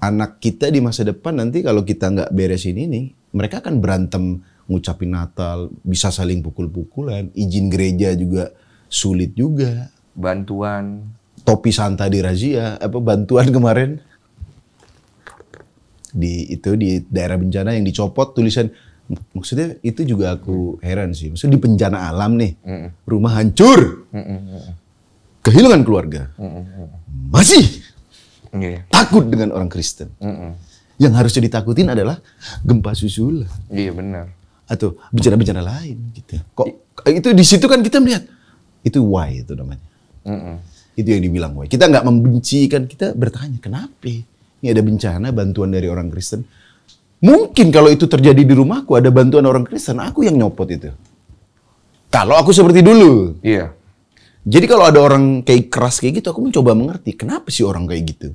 Anak kita di masa depan nanti kalau kita nggak beresin ini, mereka akan berantem ngucapin Natal, bisa saling pukul-pukulan, izin gereja juga sulit juga. Bantuan. Topi Santa di razia, apa bantuan kemarin? Di itu di daerah bencana yang dicopot tulisan maksudnya itu juga aku heran sih. Maksudnya di bencana alam nih, mm -mm. rumah hancur, mm kehilangan keluarga, masih yeah. Iya. takut dengan orang Kristen. Yang harusnya ditakutin adalah gempa susulan. Iya benar atau bencana-bencana lain gitu. Kok itu di situ kan kita melihat itu why itu namanya. Mm -mm. Itu yang dibilang why. Kita nggak membenci kan kita bertanya kenapa ini ada bencana bantuan dari orang Kristen. Mungkin kalau itu terjadi di rumahku ada bantuan orang Kristen, aku yang nyopot itu. Kalau aku seperti dulu. Iya. Yeah. Jadi kalau ada orang kayak keras kayak gitu, aku mencoba mengerti kenapa sih orang kayak gitu.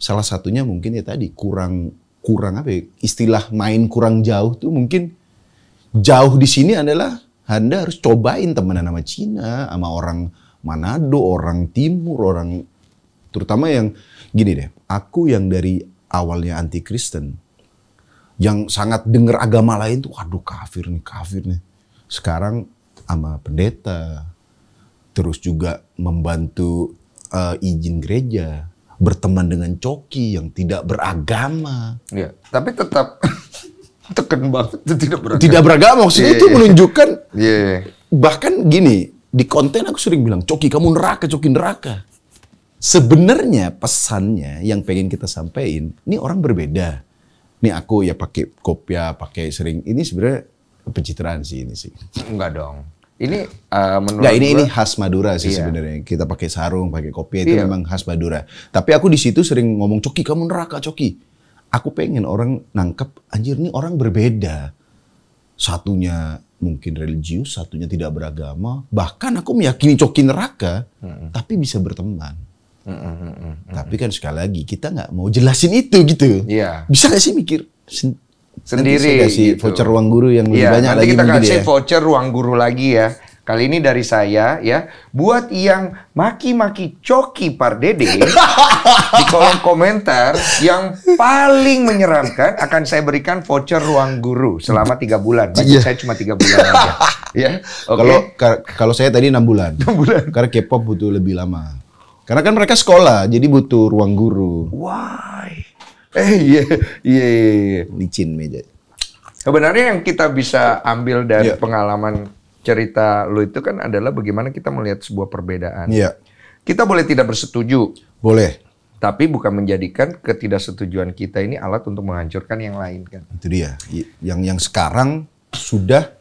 Salah satunya mungkin ya tadi kurang kurang apa ya, istilah main kurang jauh tuh mungkin jauh di sini adalah Anda harus cobain teman-teman sama Cina, sama orang Manado, orang Timur, orang terutama yang gini deh, aku yang dari awalnya anti Kristen, yang sangat dengar agama lain tuh, aduh kafir nih, kafir nih. Sekarang sama pendeta, terus juga membantu uh, izin gereja, berteman dengan coki yang tidak beragama. Iya, tapi tetap teken banget tidak beragama. Tidak beragama maksudnya yeah, itu iya. menunjukkan yeah. bahkan gini di konten aku sering bilang coki kamu neraka coki neraka. Sebenarnya pesannya yang pengen kita sampaikan, ini orang berbeda. Ini aku ya pakai kopiah ya, pakai sering. Ini sebenarnya pencitraan sih ini sih. Enggak dong. Ini uh, menurut Nggak, ini gua, ini khas Madura sih iya. sebenarnya. Kita pakai sarung, pakai kopiah itu iya. memang khas Madura. Tapi aku di situ sering ngomong coki kamu neraka coki aku pengen orang nangkep anjir ini orang berbeda. Satunya mungkin religius, satunya tidak beragama. Bahkan aku meyakini coki neraka, mm-hmm. tapi bisa berteman. Mm-hmm. Tapi kan sekali lagi kita nggak mau jelasin itu gitu. Yeah. Bisa nggak sih mikir sen- sendiri? Nanti saya kasih gitu. voucher ruang guru yang lebih yeah, banyak nanti lagi. Kita kasih ya. voucher ruang guru lagi ya. Kali ini dari saya ya, buat yang maki-maki coki Pardede di kolom komentar yang paling menyeramkan akan saya berikan voucher ruang guru selama tiga bulan. Bagi iya. yeah. saya cuma tiga bulan aja. ya. Okay. Kalau saya tadi enam bulan. Enam bulan. Karena K-pop butuh lebih lama. Karena kan mereka sekolah, jadi butuh ruang guru. Why? Eh iya iya iya. iya. Licin meja. Sebenarnya yang kita bisa ambil dari yeah. pengalaman cerita lu itu kan adalah bagaimana kita melihat sebuah perbedaan. Iya. Kita boleh tidak bersetuju. Boleh. Tapi bukan menjadikan ketidaksetujuan kita ini alat untuk menghancurkan yang lain kan. Itu dia. Yang yang sekarang sudah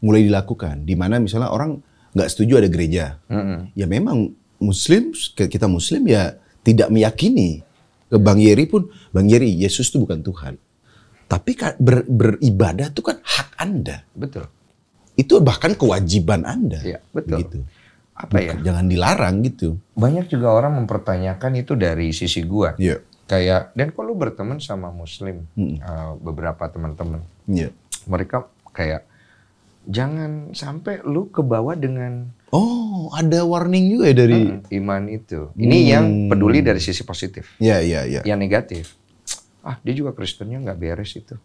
mulai dilakukan. Di mana misalnya orang nggak setuju ada gereja. Mm -hmm. Ya memang Muslim kita Muslim ya tidak meyakini. Ke Bang Yeri pun Bang Yeri Yesus itu bukan Tuhan. Tapi ber, beribadah itu kan hak Anda. Betul itu bahkan kewajiban Anda. Ya, betul. Gitu. Apa Bukan, ya? Jangan dilarang gitu. Banyak juga orang mempertanyakan itu dari sisi gua. Ya. Kayak dan kok lu berteman sama muslim hmm. uh, beberapa teman-teman. Ya. Mereka kayak jangan sampai lu kebawa dengan Oh, ada warning juga ya dari hmm, iman itu. Ini hmm. yang peduli dari sisi positif. Iya, ya, iya, iya. Yang negatif. Ah, dia juga Kristennya nggak beres itu.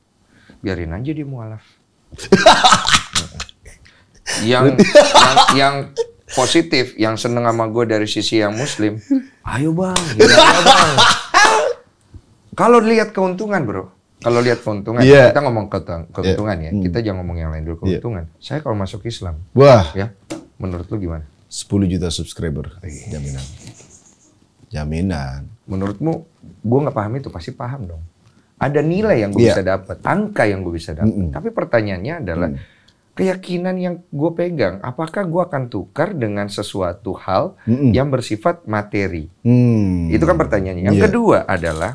Biarin aja dia mualaf. yang, yang yang positif, yang seneng sama gue dari sisi yang muslim. Ayo bang, gila, ayo iya, bang. Kalau lihat keuntungan bro, kalau lihat keuntungan, yeah. kita ngomong ke keuntungan yeah. ya. Kita hmm. jangan ngomong yang lain dulu iya. keuntungan. Yeah. Saya kalau masuk Islam, wah, ya, menurut lu gimana? 10 juta subscriber, iya. jaminan, jaminan. Menurutmu, gue nggak paham itu pasti paham dong. Ada nilai yang gue yeah. bisa dapat, angka yang gue bisa dapat. Mm -mm. Tapi pertanyaannya adalah mm keyakinan yang gue pegang, apakah gue akan tukar dengan sesuatu hal mm -mm. yang bersifat materi? Mm. Itu kan pertanyaannya. Yang yeah. kedua adalah,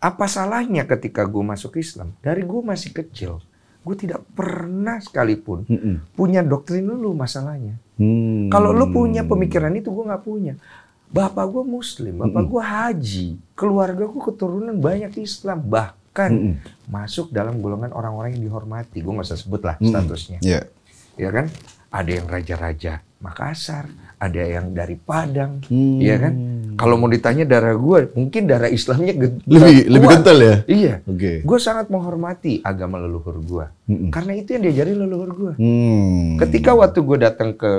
apa salahnya ketika gue masuk Islam? Dari gue masih kecil, gue tidak pernah sekalipun mm -mm. punya doktrin lu masalahnya. Mm. Kalau lu punya pemikiran itu, gue nggak punya. Bapak gue Muslim, bapak mm -mm. gue Haji, keluarga gue keturunan banyak Islam, bah bahkan mm -mm. masuk dalam golongan orang-orang yang dihormati. Gue nggak usah sebut lah mm -mm. statusnya. Yeah. Ya iya kan? Ada yang raja-raja Makassar, ada yang dari Padang, hmm. ya kan? Kalau mau ditanya darah gue, mungkin darah Islamnya lebih kuat. lebih kental ya. Iya. Oke. Okay. Gue sangat menghormati agama leluhur gue, hmm. karena itu yang diajari leluhur gue. Hmm. Ketika waktu gue datang ke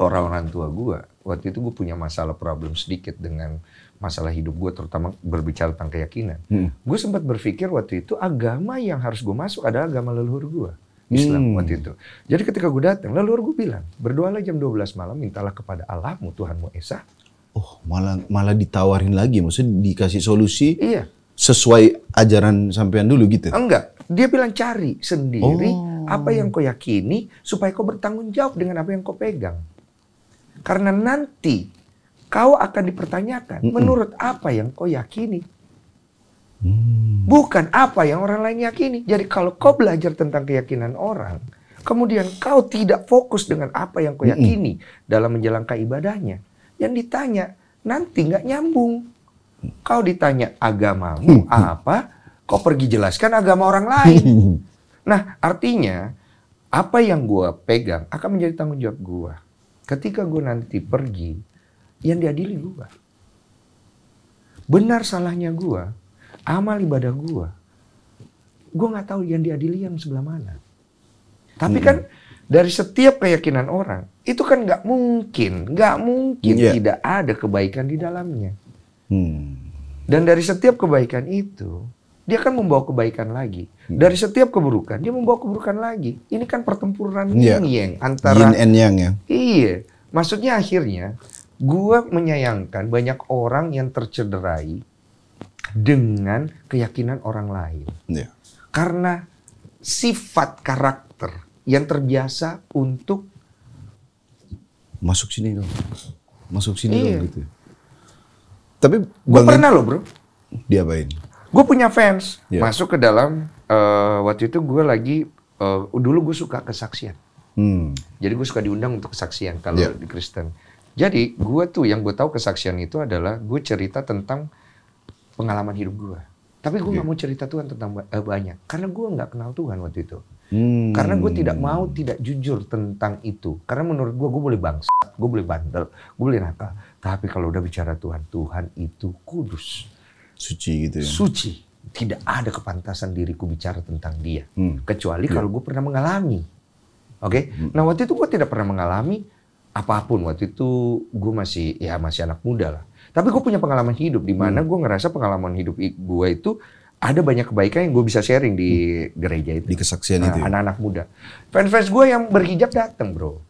orang-orang tua gue, waktu itu gue punya masalah problem sedikit dengan masalah hidup gue terutama berbicara tentang keyakinan. Hmm. Gue sempat berpikir waktu itu agama yang harus gue masuk adalah agama leluhur gue. Hmm. Islam hmm. waktu itu. Jadi ketika gue datang, leluhur gue bilang, berdoalah jam 12 malam, mintalah kepada Allahmu, Tuhanmu Esa. Oh, malah malah ditawarin lagi, maksudnya dikasih solusi iya. sesuai ajaran sampean dulu gitu? Enggak, dia bilang cari sendiri oh. apa yang kau yakini supaya kau bertanggung jawab dengan apa yang kau pegang. Karena nanti kau akan dipertanyakan mm -mm. menurut apa yang kau yakini. Hmm. Bukan apa yang orang lain yakini. Jadi kalau kau belajar tentang keyakinan orang, kemudian kau tidak fokus dengan apa yang kau yakini mm dalam menjalankan ibadahnya, yang ditanya nanti nggak nyambung. Kau ditanya agamamu apa, kau pergi jelaskan agama orang lain. Nah artinya apa yang gua pegang akan menjadi tanggung jawab gua. Ketika gua nanti pergi yang diadili gua, Benar salahnya gua, amal ibadah gua, gua nggak tahu yang diadili yang sebelah mana. Tapi hmm. kan dari setiap keyakinan orang itu kan nggak mungkin, nggak mungkin yeah. tidak ada kebaikan di dalamnya. Hmm. Dan dari setiap kebaikan itu dia kan membawa kebaikan lagi. Hmm. Dari setiap keburukan dia membawa keburukan lagi. Ini kan pertempuran iya. yang antara yin and yang ya. Iya. Maksudnya akhirnya gue menyayangkan banyak orang yang tercederai dengan keyakinan orang lain. Yeah. Karena sifat karakter yang terbiasa untuk masuk sini dong. Masuk sini iya. dong gitu. Ya. Tapi gue pernah loh, Bro. Diapain? Gue punya fans yeah. masuk ke dalam uh, waktu itu gue lagi uh, dulu gue suka kesaksian. Hmm. Jadi gue suka diundang untuk kesaksian kalau yeah. di Kristen. Jadi gue tuh yang gue tahu kesaksian itu adalah gue cerita tentang pengalaman hidup gue. Tapi gue nggak yeah. mau cerita Tuhan tentang eh, banyak karena gue nggak kenal Tuhan waktu itu. Hmm. Karena gue tidak mau tidak jujur tentang itu. Karena menurut gue gue boleh bangsa, gue boleh bandel, gue boleh nakal. Tapi kalau udah bicara Tuhan, Tuhan itu kudus, suci gitu ya. Suci, tidak ada kepantasan diriku bicara tentang Dia, hmm. kecuali yeah. kalau gue pernah mengalami. Oke, okay? hmm. nah waktu itu gue tidak pernah mengalami apapun waktu itu gue masih ya masih anak muda lah tapi gue punya pengalaman hidup di mana hmm. gue ngerasa pengalaman hidup gue itu ada banyak kebaikan yang gue bisa sharing di hmm. gereja itu di kesaksian nah, itu ya? anak-anak ya? muda fans-fans gue yang berhijab datang bro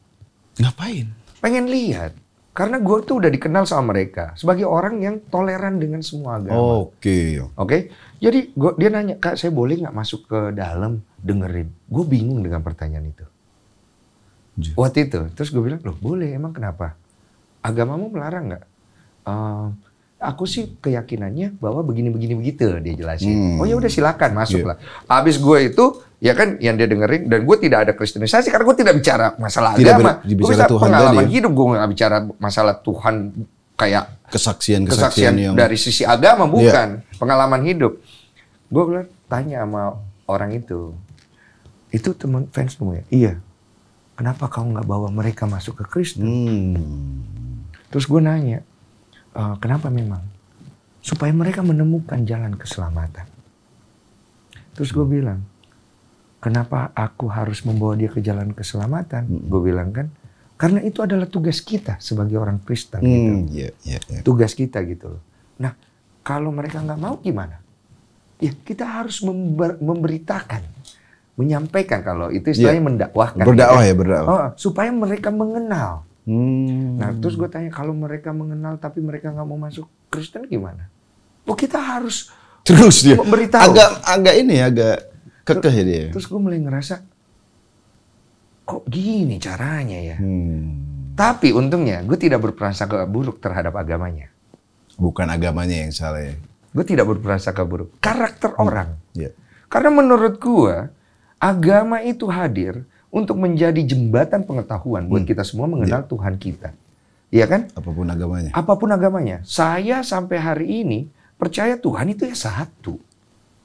ngapain pengen lihat karena gue tuh udah dikenal sama mereka sebagai orang yang toleran dengan semua agama. Oke. Okay. Oke. okay? Jadi gua, dia nanya kak saya boleh nggak masuk ke dalam dengerin? Gue bingung dengan pertanyaan itu. Just. Waktu itu, terus gue bilang loh boleh emang kenapa? Agamamu melarang nggak? Uh, aku sih keyakinannya bahwa begini-begini begitu dia jelasin. Hmm. Oh ya udah silakan masuklah. Yeah. Abis gue itu ya kan yang dia dengerin dan gue tidak ada kristenisasi karena gue tidak bicara masalah tidak agama. gue bicara Tuhan pengalaman tadi, ya? hidup gue nggak bicara masalah Tuhan kayak kesaksian kesaksian, yang... dari sisi agama iya. bukan yeah. pengalaman hidup. Gue bilang tanya sama orang itu, itu teman semua ya? Iya kenapa kau nggak bawa mereka masuk ke Kristen? Hmm. Terus gue nanya, e, kenapa memang? Supaya mereka menemukan jalan keselamatan. Terus gue hmm. bilang, kenapa aku harus membawa dia ke jalan keselamatan? Hmm. Gue bilang kan, karena itu adalah tugas kita sebagai orang Kristen. Hmm, gitu. yeah, yeah, yeah. Tugas kita gitu loh. Nah, kalau mereka nggak mau gimana? Ya kita harus memberitakan menyampaikan kalau itu iya. istilahnya yeah. mendakwahkan. Berdakwah ya, berdakwah. Oh, supaya mereka mengenal. Hmm. Nah, terus gue tanya kalau mereka mengenal tapi mereka nggak mau masuk Kristen gimana? Oh, kita harus terus dia beritahu. agak agak ini agak kekeh ya dia. Terus gue mulai ngerasa kok gini caranya ya. Hmm. Tapi untungnya gue tidak berprasangka buruk terhadap agamanya. Bukan agamanya yang salah ya. Gue tidak berprasangka buruk. Karakter hmm. orang. Yeah. Karena menurut gue agama itu hadir untuk menjadi jembatan pengetahuan buat hmm. kita semua mengenal yeah. Tuhan kita. Iya kan? Apapun agamanya. Apapun agamanya. Saya sampai hari ini percaya Tuhan itu ya satu.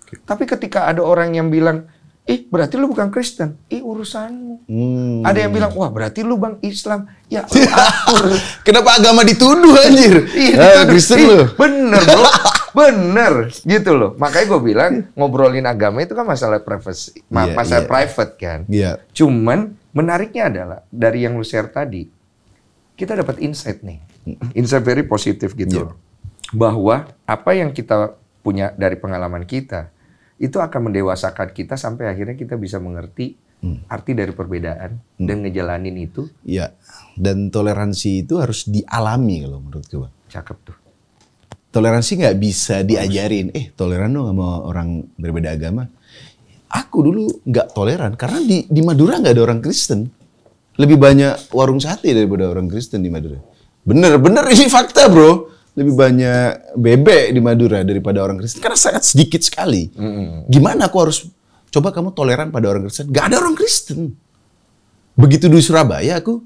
Okay. Tapi ketika ada orang yang bilang, "Ih, eh, berarti lu bukan Kristen." Ih, eh, urusanmu. Hmm. Ada yang bilang, "Wah, berarti lu Bang Islam." Ya, Kenapa agama dituduh anjir? Iya, eh, Kristen lu. Bener, Bro. Bener gitu loh. Makanya gue bilang ngobrolin agama itu kan masalah privacy yeah, masalah yeah. private kan. Yeah. Cuman menariknya adalah dari yang lu share tadi, kita dapat insight nih, insight very positif gitu yeah. loh. Bahwa apa yang kita punya dari pengalaman kita itu akan mendewasakan kita sampai akhirnya kita bisa mengerti hmm. arti dari perbedaan hmm. dan ngejalanin itu. Iya. Dan toleransi itu harus dialami kalau menurut gue. Cakep tuh toleransi nggak bisa diajarin. Eh toleran dong sama orang berbeda agama. Aku dulu nggak toleran karena di, di Madura nggak ada orang Kristen. Lebih banyak warung sate daripada orang Kristen di Madura. Bener, bener ini fakta bro. Lebih banyak bebek di Madura daripada orang Kristen karena sangat sedikit sekali. Gimana aku harus coba kamu toleran pada orang Kristen? Gak ada orang Kristen. Begitu di Surabaya aku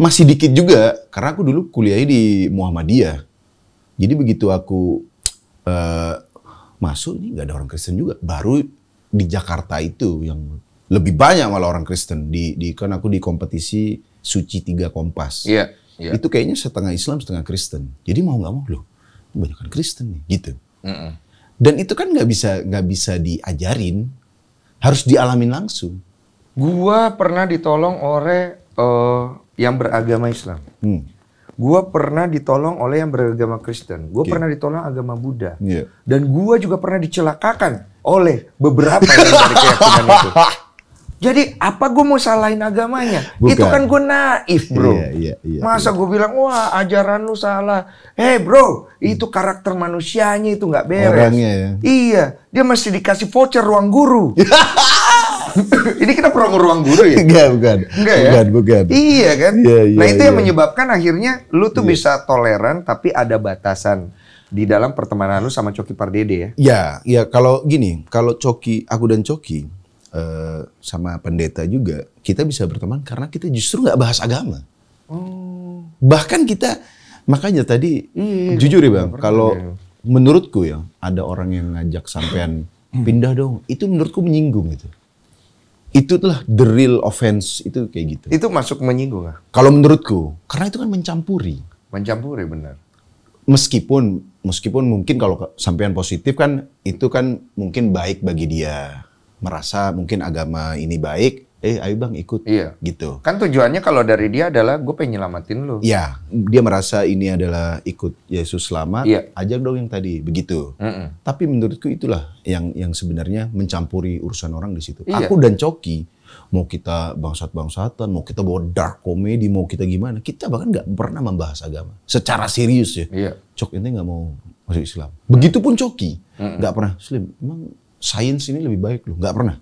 masih dikit juga karena aku dulu kuliah di Muhammadiyah jadi begitu aku uh, masuk ini nggak ada orang Kristen juga. Baru di Jakarta itu yang lebih banyak malah orang Kristen di, di kan aku di kompetisi suci tiga kompas. Iya. Yeah, yeah. Itu kayaknya setengah Islam setengah Kristen. Jadi mau nggak mau loh, kebanyakan Kristen nih gitu. Mm -mm. Dan itu kan nggak bisa nggak bisa diajarin, harus dialamin langsung. Gua pernah ditolong oleh uh, yang beragama Islam. Hmm. Gua pernah ditolong oleh yang beragama Kristen. Gua okay. pernah ditolong agama Buddha. Yeah. Dan gua juga pernah dicelakakan oleh beberapa yang dari keyakinan itu. Jadi apa gue mau salahin agamanya? Bukan. Itu kan gue naif bro. Yeah, yeah, yeah, Masa yeah. gue bilang wah ajaran lu salah. Hei bro, itu karakter manusianya itu nggak beres. Orangnya ya. Iya, dia masih dikasih voucher ruang guru. ini kita promo ruang guru ya? Enggak, bukan. Enggak ya? Bukan, bukan. Iya kan? Iya, iya, nah itu iya. yang menyebabkan akhirnya lu tuh iya. bisa toleran tapi ada batasan di dalam pertemanan lu sama Coki Pardede ya? Iya, iya. Kalau gini, kalau Coki, aku dan Coki uh, sama pendeta juga, kita bisa berteman karena kita justru nggak bahas agama. Oh. Bahkan kita, makanya tadi iya, iya jujur ya iya, bang, kalau ya. menurutku ya ada orang yang ngajak sampean hmm. pindah dong, itu menurutku menyinggung gitu itu telah the real offense itu kayak gitu. Itu masuk menyinggung ah? Kalau menurutku, karena itu kan mencampuri. Mencampuri benar. Meskipun meskipun mungkin kalau sampean positif kan itu kan mungkin baik bagi dia merasa mungkin agama ini baik eh ayo bang ikut iya. gitu. Kan tujuannya kalau dari dia adalah gue pengen nyelamatin lu. Iya, dia merasa ini adalah ikut Yesus selamat, iya. ajak dong yang tadi begitu. Mm -mm. Tapi menurutku itulah yang yang sebenarnya mencampuri urusan orang di situ. Iya. Aku dan Coki mau kita bangsat-bangsatan, mau kita bawa dark comedy, mau kita gimana, kita bahkan nggak pernah membahas agama secara serius ya. Iya. Cok ini nggak mau masuk Islam. Begitupun Coki nggak mm -mm. pernah Muslim. Emang sains ini lebih baik loh, nggak pernah.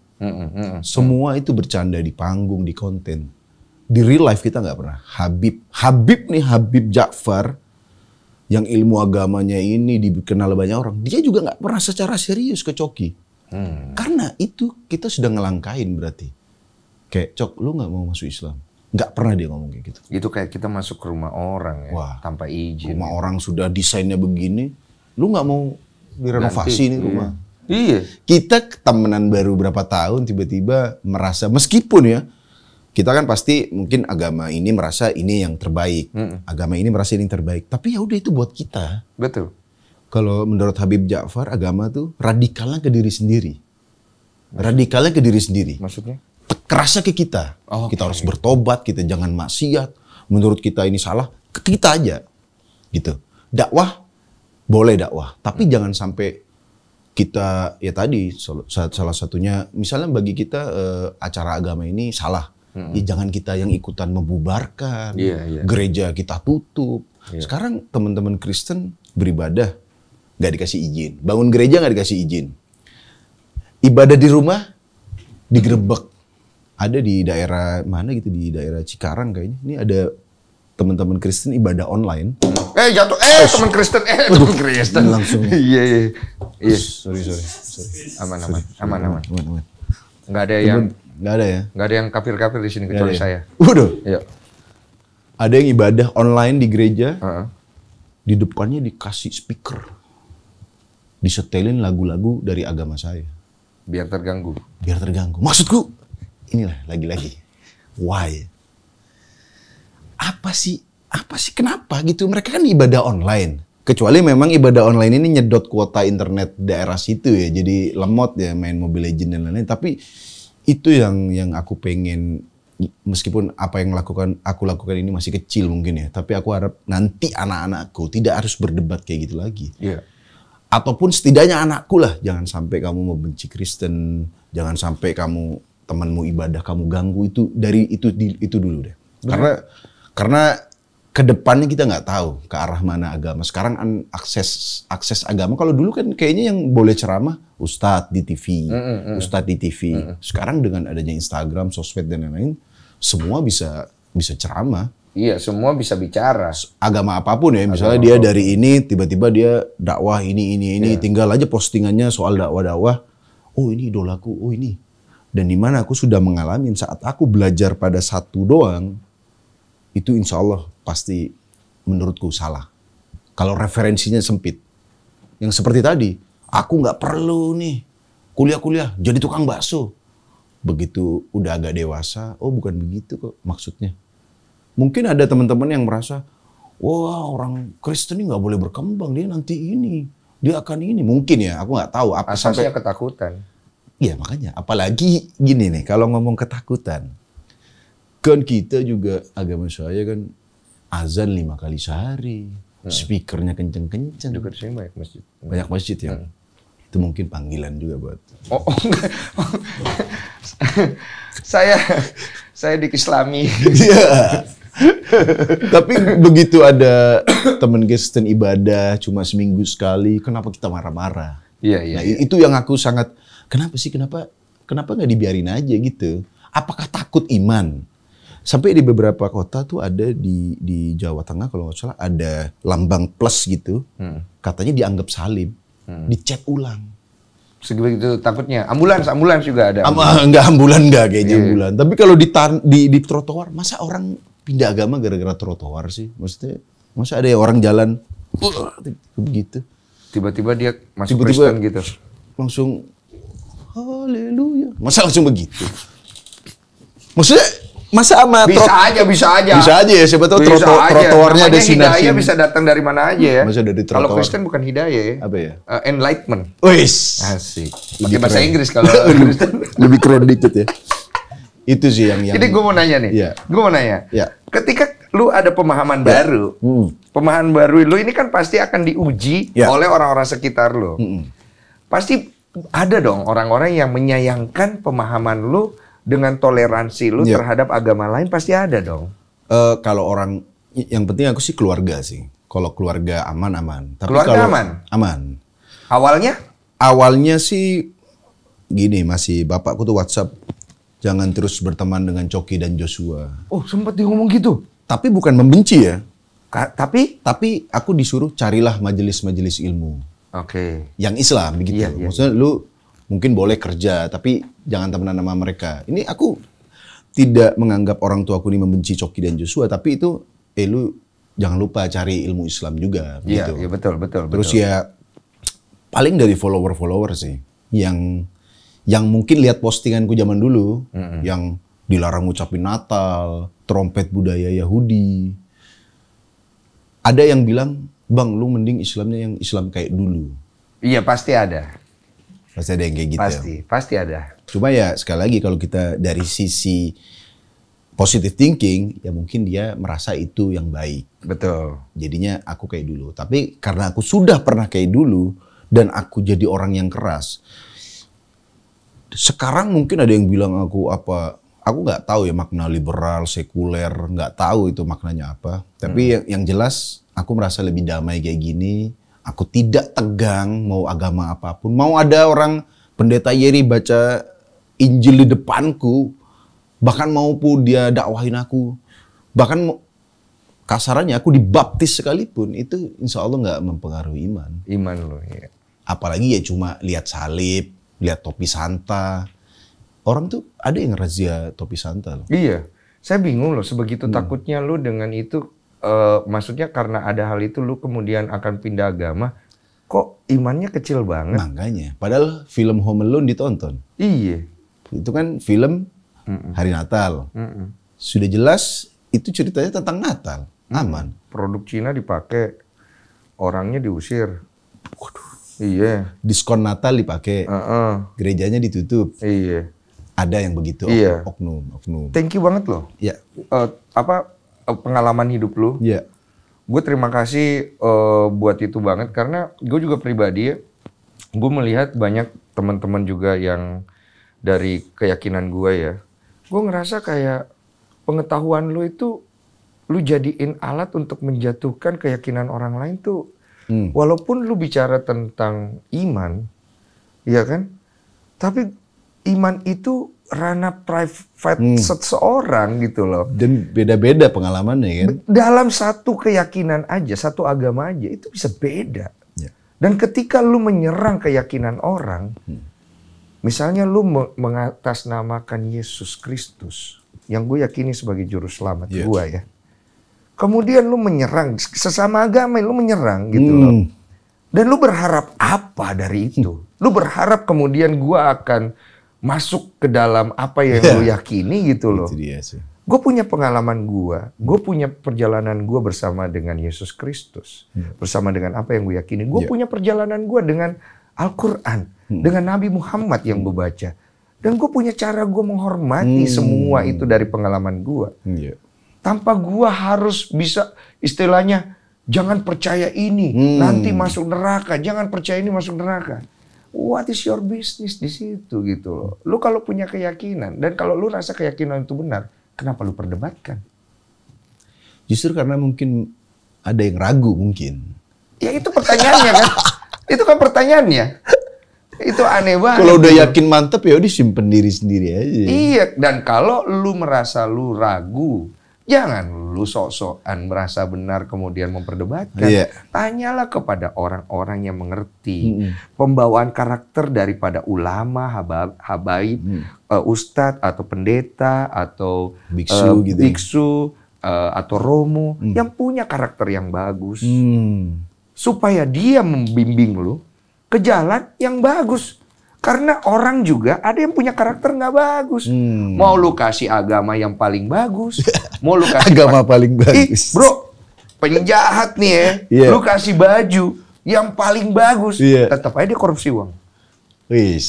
Semua itu bercanda di panggung, di konten. Di real life kita nggak pernah. Habib, Habib nih Habib Ja'far yang ilmu agamanya ini dikenal banyak orang, dia juga nggak pernah secara serius ke Coki. Hmm. Karena itu kita sudah ngelangkain berarti. Kayak Cok, lu nggak mau masuk Islam? Nggak pernah dia ngomong kayak gitu. Itu kayak kita masuk ke rumah orang ya, Wah, tanpa izin. Rumah orang sudah desainnya begini, lu nggak mau direnovasi Nanti, nih rumah. Iya Iya. Kita temenan baru berapa tahun tiba-tiba merasa meskipun ya kita kan pasti mungkin agama ini merasa ini yang terbaik, mm. agama ini merasa ini yang terbaik. Tapi ya udah itu buat kita. Betul. Kalau menurut Habib Ja'far agama tuh radikalnya ke diri sendiri. Radikalnya ke diri sendiri. Maksudnya? Kerasa ke kita. Oh, okay. Kita harus bertobat, kita jangan maksiat. Menurut kita ini salah, ke kita aja. Gitu. Dakwah boleh dakwah, tapi hmm. jangan sampai kita ya tadi salah satunya misalnya bagi kita uh, acara agama ini salah hmm. ya jangan kita yang ikutan membubarkan yeah, yeah. gereja kita tutup yeah. sekarang teman-teman Kristen beribadah nggak dikasih izin bangun gereja nggak dikasih izin ibadah di rumah digerebek ada di daerah mana gitu di daerah Cikarang kayaknya ini ada teman-teman Kristen ibadah online. Eh jatuh, eh teman Kristen, eh teman Kristen. Langsung. Iya, iya. Iya. Sorry, sorry, sorry. Aman, aman, aman, aman, aman, aman. Enggak ada yang, nggak ada ya? Enggak ada yang kafir-kafir di sini kecuali ya? saya. Waduh. Iya. Ada yang ibadah online di gereja. Uh -huh. Di depannya dikasih speaker. Disetelin lagu-lagu dari agama saya. Biar terganggu. Biar terganggu. Maksudku, inilah lagi-lagi. Why? apa sih apa sih kenapa gitu mereka kan ibadah online kecuali memang ibadah online ini nyedot kuota internet daerah situ ya jadi lemot ya main Mobile Legend dan lain-lain tapi itu yang yang aku pengen meskipun apa yang lakukan aku lakukan ini masih kecil mungkin ya tapi aku harap nanti anak-anakku tidak harus berdebat kayak gitu lagi yeah. ataupun setidaknya anakku lah jangan sampai kamu membenci Kristen jangan sampai kamu temanmu ibadah kamu ganggu itu dari itu itu dulu deh Bener. karena karena kedepannya kita nggak tahu ke arah mana agama. Sekarang akses akses agama. Kalau dulu kan kayaknya yang boleh ceramah ustadz di TV, mm -hmm. ustadz di TV. Mm -hmm. Sekarang dengan adanya Instagram, sosmed dan lain-lain, semua bisa bisa ceramah. Iya, semua bisa bicara. Agama apapun ya, misalnya Agama dia dari ini tiba-tiba dia dakwah ini ini ini, yeah. tinggal aja postingannya soal dakwah-dakwah. Oh, ini idolaku. Oh, ini. Dan di mana aku sudah mengalami saat aku belajar pada satu doang, itu insya Allah pasti menurutku salah. Kalau referensinya sempit. Yang seperti tadi, aku nggak perlu nih kuliah-kuliah jadi tukang bakso. Begitu udah agak dewasa, oh bukan begitu kok maksudnya. Mungkin ada teman-teman yang merasa, wah orang Kristen ini nggak boleh berkembang, dia nanti ini, dia akan ini. Mungkin ya, aku nggak tahu. Apa Asasnya sampai... ketakutan. Iya makanya, apalagi gini nih, kalau ngomong ketakutan, Kan kita juga agama saya kan azan lima kali sehari. Hmm. Speakernya kenceng-kenceng. Juga sini banyak masjid. Banyak masjid ya. Hmm. Itu mungkin panggilan juga buat. Oh, oh enggak. saya saya Islami. Iya. Tapi begitu ada temen Kristen ibadah cuma seminggu sekali, kenapa kita marah-marah? Iya, iya. Nah, iya. itu yang aku sangat kenapa sih kenapa kenapa nggak dibiarin aja gitu? Apakah takut iman? Sampai di beberapa kota tuh ada di di Jawa Tengah kalau nggak salah ada lambang plus gitu. Hmm. Katanya dianggap salib. Hmm. dicek ulang. Segitu takutnya. Ambulans, ambulans juga ada. Am ambulans. enggak ambulan enggak kayaknya yeah. ambulan. Tapi kalau di, di di trotoar masa orang pindah agama gara-gara trotoar sih? Maksudnya masa ada orang jalan uh, begitu. Tiba-tiba dia masuk Tiba -tiba Kristen gitu. Langsung haleluya. Masa langsung begitu? Maksudnya Masa sama bisa aja bisa aja. Bisa aja ya siapa tahu troto trotoarnya ada sinar Hidayah bisa datang dari mana aja ya. Masa dari trotoar. Kalau Kristen bukan hidayah ya. Apa ya? Uh, enlightenment. Wis. Asik. Pakai bahasa Inggris kalau Kristen. Lebih keren dikit ya. Itu sih yang yang. Jadi gue mau nanya nih. Iya. Gue mau nanya. Iya. Ketika lu ada pemahaman ya. baru, hmm. pemahaman baru lu ini kan pasti akan diuji ya. oleh orang-orang sekitar lu. Hmm. Pasti ada dong orang-orang yang menyayangkan pemahaman lu dengan toleransi lu yeah. terhadap agama lain pasti ada dong. Uh, kalau orang yang penting aku sih keluarga sih. Kalau keluarga aman aman. Tapi keluarga kalau aman. Aman. Awalnya? Awalnya sih gini masih bapakku tuh WhatsApp jangan terus berteman dengan Coki dan Joshua. Oh sempat dia ngomong gitu? Tapi bukan membenci ya. Ka tapi? Tapi aku disuruh carilah majelis-majelis ilmu. Oke. Okay. Yang Islam begitu. Yeah, yeah. Iya. Maksudnya lu mungkin boleh kerja tapi jangan temenan sama mereka. Ini aku tidak menganggap orang tua aku ini membenci Coki dan Joshua tapi itu eh lu jangan lupa cari ilmu Islam juga Iya, gitu. ya, betul, betul, betul. Terus ya paling dari follower-follower sih yang yang mungkin lihat postinganku zaman dulu mm -hmm. yang dilarang ngucapin Natal, trompet budaya Yahudi. Ada yang bilang, "Bang, lu mending Islamnya yang Islam kayak dulu." Iya, pasti ada. Pasti ada yang kayak gitu. Ya? Pasti, ya. pasti ada. Cuma ya sekali lagi kalau kita dari sisi positive thinking, ya mungkin dia merasa itu yang baik. Betul. Jadinya aku kayak dulu. Tapi karena aku sudah pernah kayak dulu dan aku jadi orang yang keras. Sekarang mungkin ada yang bilang aku apa? Aku nggak tahu ya makna liberal, sekuler, nggak tahu itu maknanya apa. Tapi hmm. yang, yang jelas aku merasa lebih damai kayak gini Aku tidak tegang mau agama apapun. Mau ada orang pendeta Yeri baca Injil di depanku, bahkan maupun dia dakwahin aku, bahkan kasarannya aku dibaptis sekalipun itu insya Allah nggak mempengaruhi iman. Iman loh ya. Apalagi ya cuma lihat salib, lihat topi santa. Orang tuh ada yang razia topi santa loh. Iya, saya bingung loh sebegitu hmm. takutnya lu dengan itu uh, maksudnya karena ada hal itu lu kemudian akan pindah agama kok imannya kecil banget makanya padahal film Home Alone ditonton iya itu kan film Mm-mm. hari Natal Mm-mm. sudah jelas itu ceritanya tentang Natal aman produk Cina dipakai orangnya diusir Waduh. iya diskon Natal dipakai uh-uh. gerejanya ditutup iya ada yang begitu iya. oknum oknum thank you banget loh ya uh, apa Eh, pengalaman hidup lu. Iya. Yeah. Gue terima kasih uh, buat itu banget karena gue juga pribadi gue melihat banyak teman-teman juga yang dari keyakinan gue ya. Gue ngerasa kayak pengetahuan lu itu lu jadiin alat untuk menjatuhkan keyakinan orang lain tuh hmm. walaupun lu bicara tentang iman ya kan tapi iman itu ranah private hmm. seseorang gitu loh. Dan beda-beda pengalamannya kan. Dalam satu keyakinan aja, satu agama aja itu bisa beda. Ya. Dan ketika lu menyerang keyakinan orang, hmm. misalnya lu mengatasnamakan Yesus Kristus, yang gue yakini sebagai juru selamat ya. gue ya. Kemudian lu menyerang sesama agama, lu menyerang gitu hmm. loh. Dan lu berharap apa dari itu? Hmm. Lu berharap kemudian gue akan masuk ke dalam apa yang yeah. lu yakini gitu loh. Itu dia sih. Gue punya pengalaman gue, gue punya perjalanan gue bersama dengan Yesus Kristus, hmm. bersama dengan apa yang gue yakini. Gue yeah. punya perjalanan gue dengan Al-Quran, hmm. dengan Nabi Muhammad yang gue baca. Dan gue punya cara gue menghormati hmm. semua itu dari pengalaman gue. Yeah. Tanpa gue harus bisa istilahnya jangan percaya ini, hmm. nanti masuk neraka, jangan percaya ini masuk neraka what is your business di situ gitu loh. Lu kalau punya keyakinan dan kalau lu rasa keyakinan itu benar, kenapa lu perdebatkan? Justru karena mungkin ada yang ragu mungkin. Ya itu pertanyaannya kan. itu kan pertanyaannya. Itu aneh banget. Kalau udah gitu. yakin mantep ya udah simpen diri sendiri aja. Iya, dan kalau lu merasa lu ragu Jangan lu sok-sokan merasa benar kemudian memperdebatkan. Yeah. Tanyalah kepada orang-orang yang mengerti. Mm. Pembawaan karakter daripada ulama, haba, habaib, mm. uh, ustadz atau pendeta atau biksu, uh, gitu ya. biksu uh, atau romo mm. yang punya karakter yang bagus. Mm. Supaya dia membimbing lu ke jalan yang bagus. Karena orang juga ada yang punya karakter nggak bagus. Hmm. Mau lu kasih agama yang paling bagus, mau lu kasih agama pa paling bagus. Ih, bro, penjahat nih ya, yeah. lu kasih baju yang paling bagus, yeah. tetap aja dia korupsi uang. Wis,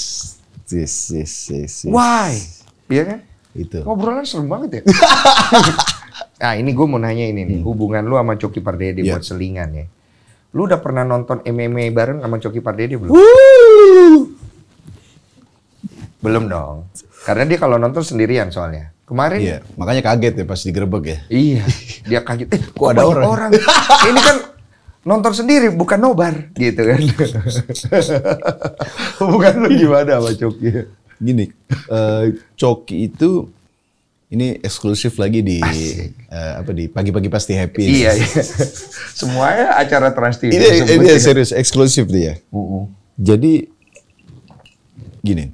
wis, wis, wis. Why? Iya kan? Itu. Ngobrolan serem banget ya. nah ini gue mau nanya ini nih, hmm. hubungan lu sama Coki Pardede yeah. buat selingan ya. Lu udah pernah nonton MMA bareng sama Coki Pardede belum? Woo! Belum dong. Karena dia kalau nonton sendirian soalnya. Kemarin. Iya, makanya kaget ya pas digerebek ya. Iya, dia kaget. Eh, kok, ada orang? orang? Ini kan nonton sendiri bukan nobar gitu kan. Iya. bukan lu gimana sama Coki? Gini, uh, Coki itu ini eksklusif lagi di uh, apa di pagi-pagi pasti happy. Iya, iya. Semuanya acara Trans TV. Ini, ini serius eksklusif dia. Uh -uh. Jadi gini,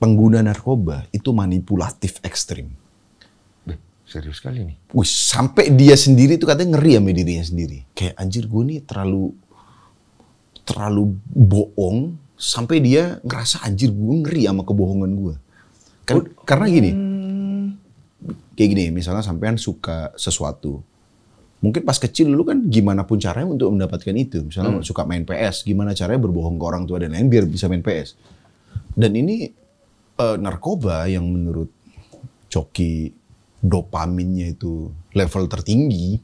pengguna narkoba itu manipulatif ekstrim. Serius sekali nih. Wih, sampai dia sendiri tuh katanya ngeri sama dirinya sendiri. Kayak anjir gue nih terlalu terlalu bohong sampai dia ngerasa anjir gue ngeri sama kebohongan gue. Kar oh, karena gini, hmm. kayak gini misalnya sampean suka sesuatu, mungkin pas kecil lu kan gimana pun caranya untuk mendapatkan itu. Misalnya hmm. suka main PS, gimana caranya berbohong ke orang tua dan lain biar bisa main PS. Dan ini uh, narkoba yang menurut coki dopaminnya itu level tertinggi,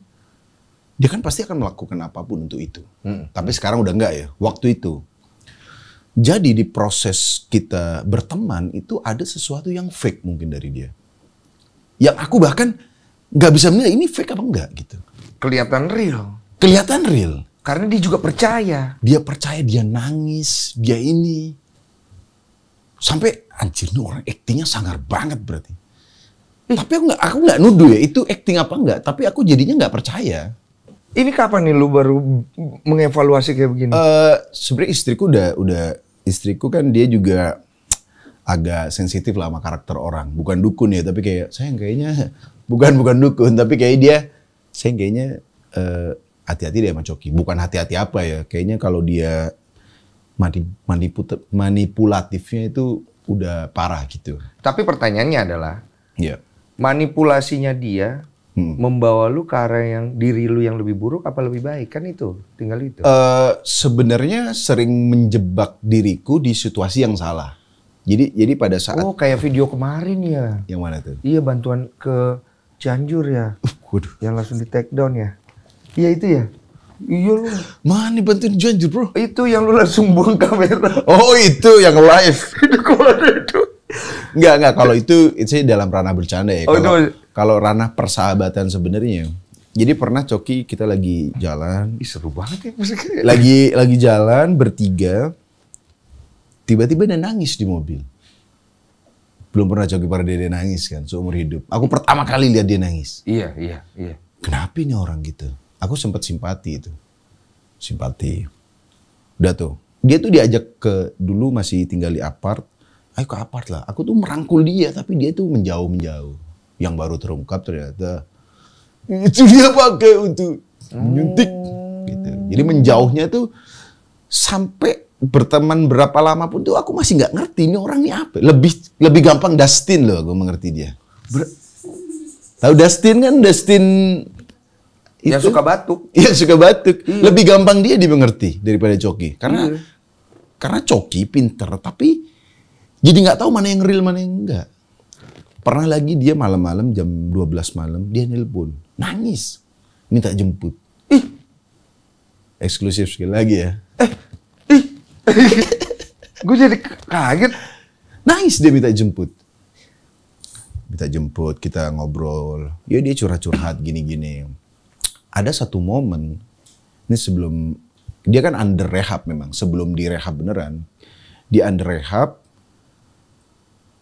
dia kan pasti akan melakukan apapun untuk itu. Hmm. Tapi sekarang udah enggak ya, waktu itu. Jadi di proses kita berteman itu ada sesuatu yang fake mungkin dari dia. Yang aku bahkan nggak bisa menilai ini fake apa enggak gitu. Kelihatan real. Kelihatan real. Karena dia juga percaya. Dia percaya, dia nangis, dia ini. Sampai anjir nih orang aktingnya sangar banget berarti. Hmm. Tapi aku nggak aku nggak nuduh ya itu acting apa nggak. Tapi aku jadinya nggak percaya. Ini kapan nih lu baru mengevaluasi kayak begini? Uh, Sebenarnya istriku udah udah istriku kan dia juga agak sensitif lah sama karakter orang. Bukan dukun ya, tapi kayak saya kayaknya bukan bukan dukun, tapi kayak dia saya kayaknya hati eh, hati-hati deh sama Coki. Bukan hati-hati apa ya? Kayaknya kalau dia manipulatifnya itu udah parah gitu. Tapi pertanyaannya adalah, yeah. manipulasinya dia hmm. membawa lu ke arah yang diri lu yang lebih buruk apa lebih baik kan itu tinggal itu. Uh, Sebenarnya sering menjebak diriku di situasi yang salah. Jadi jadi pada saat Oh, kayak video kemarin ya. Yang mana tuh? Iya, bantuan ke Cianjur ya. Uh, waduh. Yang langsung di take down ya. Iya itu ya. Iya lu. Mana bantuin Juanjur bro? Itu yang lu langsung buang kamera. Oh itu yang live. Itu kalau itu. Enggak enggak kalau itu itu sih dalam ranah bercanda ya. Oh, kalau oh, kalau ranah persahabatan sebenarnya. Jadi pernah Coki kita lagi jalan. Ih, seru banget ya musiknya. Lagi lagi jalan bertiga. Tiba-tiba dia nangis di mobil. Belum pernah Coki pada dia nangis kan seumur hidup. Aku pertama kali lihat dia nangis. Iya, iya, iya. Kenapa ini orang gitu? aku sempat simpati itu. Simpati. Udah tuh. Dia tuh diajak ke dulu masih tinggal di apart. Ayo ke apart lah. Aku tuh merangkul dia tapi dia tuh menjauh-menjauh. Yang baru terungkap ternyata itu dia pakai untuk menyuntik. hmm. gitu. Jadi menjauhnya tuh sampai berteman berapa lama pun tuh aku masih nggak ngerti ini orang ini apa. Lebih lebih gampang Dustin loh aku mengerti dia. Ber Tahu Dustin kan Dustin itu. Yang suka batuk. Yang suka batuk. Hmm. Lebih gampang dia dimengerti daripada coki. Karena hmm. karena coki pinter tapi jadi nggak tahu mana yang real mana yang enggak. Pernah lagi dia malam-malam jam 12 malam dia nelpon nangis minta jemput. Ih. Eksklusif sekali lagi ya. Eh. Ih. Gue jadi kaget. Nangis dia minta jemput minta jemput, kita ngobrol. Ya dia curhat-curhat gini-gini ada satu momen ini sebelum dia kan under rehab memang sebelum direhab beneran di under rehab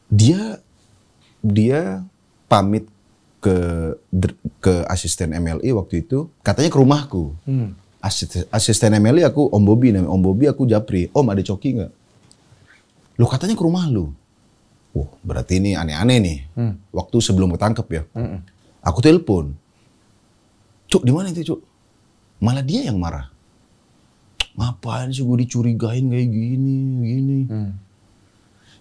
dia dia pamit ke ke asisten MLI waktu itu katanya ke rumahku hmm. asisten, asisten MLI aku Om Bobi namanya Om Bobi aku Japri Om ada coki nggak lu katanya ke rumah lu Wah, berarti ini aneh-aneh nih. Hmm. Waktu sebelum ketangkep ya. Hmm. Aku telepon. Cuk, di mana itu, Cuk? Malah dia yang marah. Ngapain sih gue dicurigain kayak gini, gini. Hmm.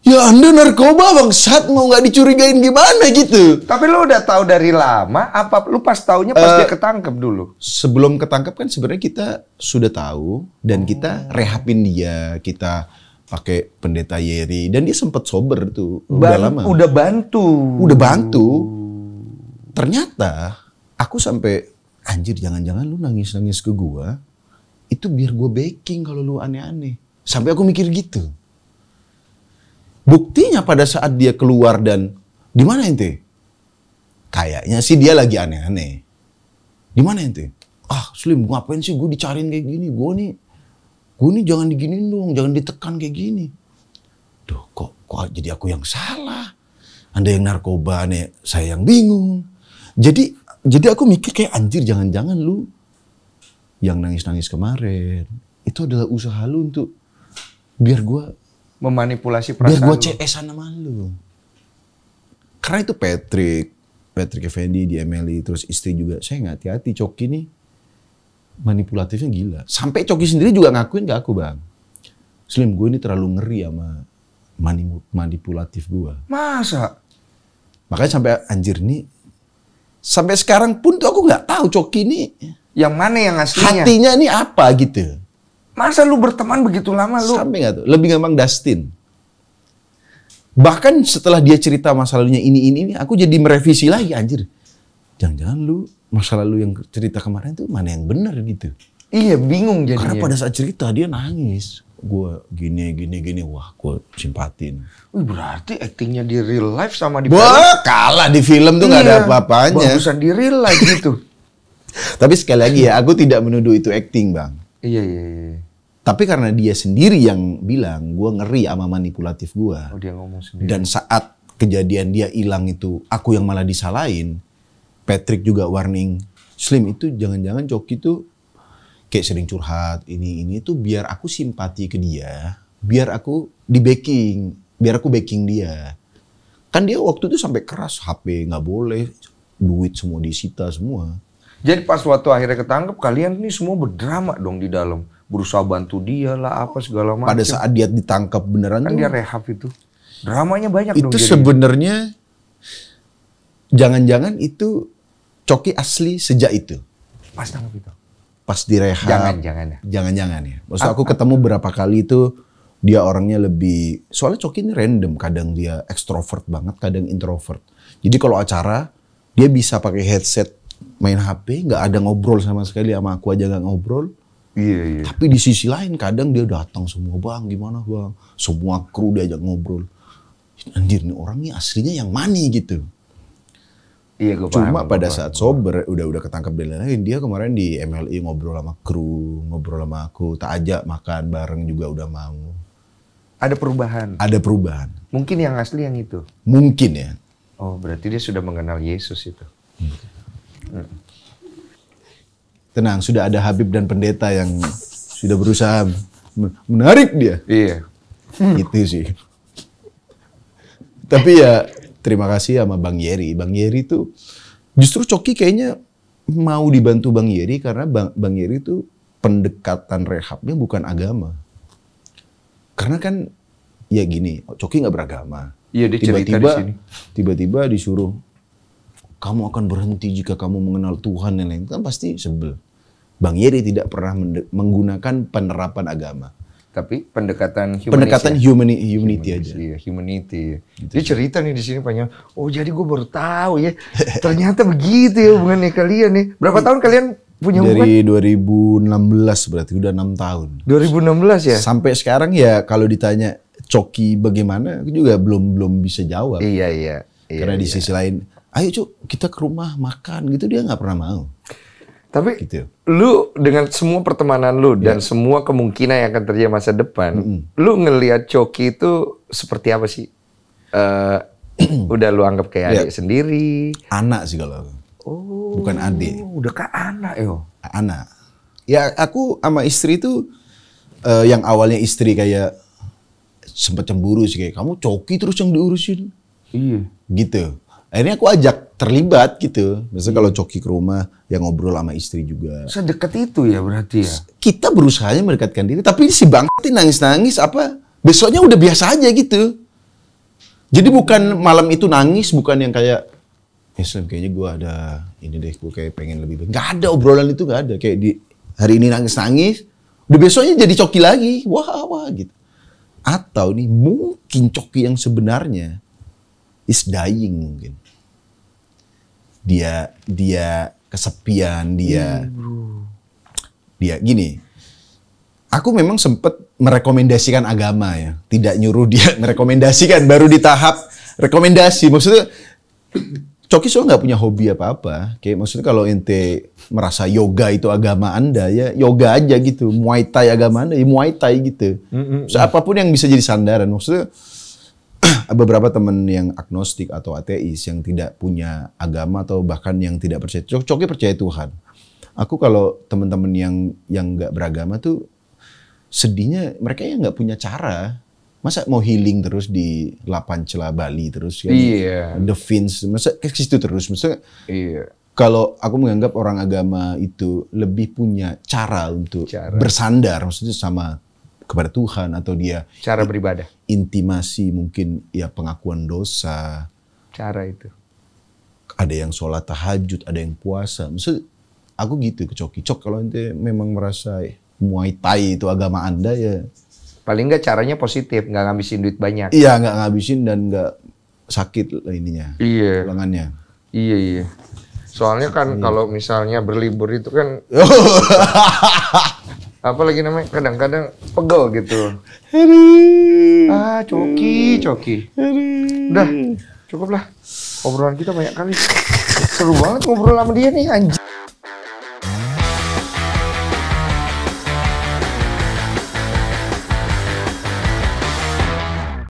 Ya anda narkoba bangsat mau nggak dicurigain gimana gitu. Tapi lo udah tahu dari lama apa Lo pas taunya pas uh, dia eh, ketangkep dulu. Sebelum ketangkep kan sebenarnya kita sudah tahu dan oh. kita rehabin dia, kita pakai pendeta Yeri dan dia sempat sober tuh udah lama. Udah bantu. Udah bantu. Ternyata aku sampai anjir jangan-jangan lu nangis-nangis ke gua itu biar gua baking kalau lu aneh-aneh. Sampai aku mikir gitu. Buktinya pada saat dia keluar dan di mana ente? Kayaknya sih dia lagi aneh-aneh. Di mana ente? Ah, Slim, ngapain sih gue dicariin kayak gini? Gue nih, gue nih jangan diginiin dong, jangan ditekan kayak gini. Duh, kok, kok jadi aku yang salah? Anda yang narkoba, nih, saya yang bingung. Jadi jadi aku mikir kayak anjir jangan-jangan lu yang nangis-nangis kemarin itu adalah usaha lu untuk biar gua memanipulasi perasaan biar gua CS sama lu. Karena itu Patrick, Patrick Effendi di MLI terus istri juga saya nggak hati-hati Coki nih manipulatifnya gila. Sampai Coki sendiri juga ngakuin gak aku bang. Slim gue ini terlalu ngeri sama manipulatif gue. Masa? Makanya sampai anjir nih Sampai sekarang pun tuh aku nggak tahu Coki ini yang mana yang aslinya. Hatinya ini apa gitu. Masa lu berteman begitu lama lu? Sampai nggak tuh? Lebih gampang Dustin. Bahkan setelah dia cerita masa lalunya ini ini ini, aku jadi merevisi lagi anjir. Jangan-jangan lu masa lalu yang cerita kemarin tuh mana yang benar gitu. Iya bingung jadinya. Karena pada saat cerita dia nangis gue gini gini gini wah gue simpatin. Wih berarti aktingnya di real life sama di Wah film. kalah di film tuh nggak iya, ada apa-apanya. Bagusan di real life gitu. Tapi sekali lagi ya aku tidak menuduh itu acting bang. Iya iya. iya. iya. Tapi karena dia sendiri yang bilang gue ngeri sama manipulatif gue. Oh dia ngomong sendiri. Dan saat kejadian dia hilang itu aku yang malah disalahin. Patrick juga warning. Slim itu jangan-jangan Coki tuh kayak sering curhat ini ini tuh biar aku simpati ke dia, biar aku di backing, biar aku backing dia. Kan dia waktu itu sampai keras HP nggak boleh, duit semua disita semua. Jadi pas waktu akhirnya ketangkep kalian ini semua berdrama dong di dalam berusaha bantu dia lah apa segala macam. Pada saat dia ditangkap beneran kan tuh, dia rehab itu. Dramanya banyak itu Itu sebenarnya jangan-jangan itu coki asli sejak itu. Pas tangkap itu pas direhab. Jangan, jangan. Jangan, jangan ya. ya. Maksud ah, aku ah. ketemu berapa kali itu dia orangnya lebih soalnya Coki ini random kadang dia ekstrovert banget kadang introvert jadi kalau acara dia bisa pakai headset main HP nggak ada ngobrol sama sekali sama aku aja nggak ngobrol iya iya tapi di sisi lain kadang dia datang semua bang gimana bang semua kru diajak ngobrol anjir nih orangnya aslinya yang mani gitu Iya, gue Cuma gue pada paham. saat sober udah udah ketangkep dan lain-lain. Dia kemarin di MLI ngobrol sama kru, ngobrol sama aku, tak ajak makan bareng juga udah mau. Ada perubahan. Ada perubahan. Mungkin yang asli yang itu. Mungkin ya. Oh, berarti dia sudah mengenal Yesus itu. Hmm. Tenang, sudah ada Habib dan pendeta yang sudah berusaha menarik dia. Iya. Itu sih. Tapi ya terima kasih sama Bang Yeri. Bang Yeri itu justru Coki kayaknya mau dibantu Bang Yeri karena Bang, Bang Yeri itu pendekatan rehabnya bukan agama. Karena kan ya gini, Coki nggak beragama. Iya, dia tiba-tiba tiba-tiba disuruh kamu akan berhenti jika kamu mengenal Tuhan dan lain-lain kan pasti sebel. Bang Yeri tidak pernah menggunakan penerapan agama tapi pendekatan ya. humanity. Pendekatan humani, humanity, humanity aja. humanity. Gitu. Dia cerita nih di sini panjang. Ya. Oh, jadi gue baru tahu ya. Ternyata begitu ya hubungannya kalian nih. Berapa tahun kalian punya Dari hubungan? 2016 berarti udah enam tahun. 2016 ya? Sampai sekarang ya kalau ditanya Coki bagaimana, juga belum belum bisa jawab. Iya, iya. iya Karena iya. di sisi lain, ayo cuk kita ke rumah makan gitu dia nggak pernah mau. Tapi gitu. lu dengan semua pertemanan lu yeah. dan ya. semua kemungkinan yang akan terjadi masa depan, mm -hmm. lu ngelihat Coki itu seperti apa sih? Uh, udah lu anggap kayak yeah. adik sendiri? Anak sih kalau Oh. Bukan adik. Udah kayak anak yo. Anak. Ya aku sama istri itu uh, yang awalnya istri kayak sempat cemburu sih kayak kamu Coki terus yang diurusin. Iya. Gitu akhirnya aku ajak terlibat gitu. Biasanya hmm. kalau coki ke rumah ya ngobrol sama istri juga. Sedekat itu ya berarti ya. Kita berusaha mendekatkan diri, tapi si bang nangis-nangis apa besoknya udah biasa aja gitu. Jadi bukan malam itu nangis, bukan yang kayak eh, Sam, kayaknya gue ada ini deh, gue kayak pengen lebih baik. Gak ada obrolan itu gak ada. Kayak di hari ini nangis-nangis, udah besoknya jadi coki lagi, wah wah gitu. Atau nih mungkin coki yang sebenarnya is dying mungkin dia dia kesepian, dia hmm. dia gini. Aku memang sempat merekomendasikan agama ya, tidak nyuruh dia merekomendasikan, baru di tahap rekomendasi. Maksudnya Coki soalnya nggak punya hobi apa-apa. Kayak maksudnya kalau ente merasa yoga itu agama anda ya yoga aja gitu, muay thai agama anda ya muay thai gitu. Mm apapun yang bisa jadi sandaran. Maksudnya beberapa temen yang agnostik atau ateis yang tidak punya agama atau bahkan yang tidak percaya cocoknya percaya Tuhan aku kalau temen-temen yang yang nggak beragama tuh sedihnya mereka yang nggak punya cara masa mau healing terus di lapan celah Bali terus kan iya. the fins masa ke situ terus masa iya. kalau aku menganggap orang agama itu lebih punya cara untuk cara. bersandar maksudnya sama kepada Tuhan atau dia cara beribadah intimasi mungkin ya pengakuan dosa. Cara itu. Ada yang sholat tahajud, ada yang puasa. Maksud aku gitu kecoki Coki. Cok kalau nanti memang merasa Muay Thai itu agama anda ya. Paling nggak caranya positif, nggak ngabisin duit banyak. Iya, nggak ngabisin dan nggak sakit ininya. Iya. Lengannya. Iya iya. Soalnya kan iya. kalau misalnya berlibur itu kan apa lagi namanya kadang-kadang pegel gitu. Aduh. Ah, coki, coki. Aduh. Udah, cukup lah. Obrolan kita banyak kali. Seru banget ngobrol sama dia nih anjing.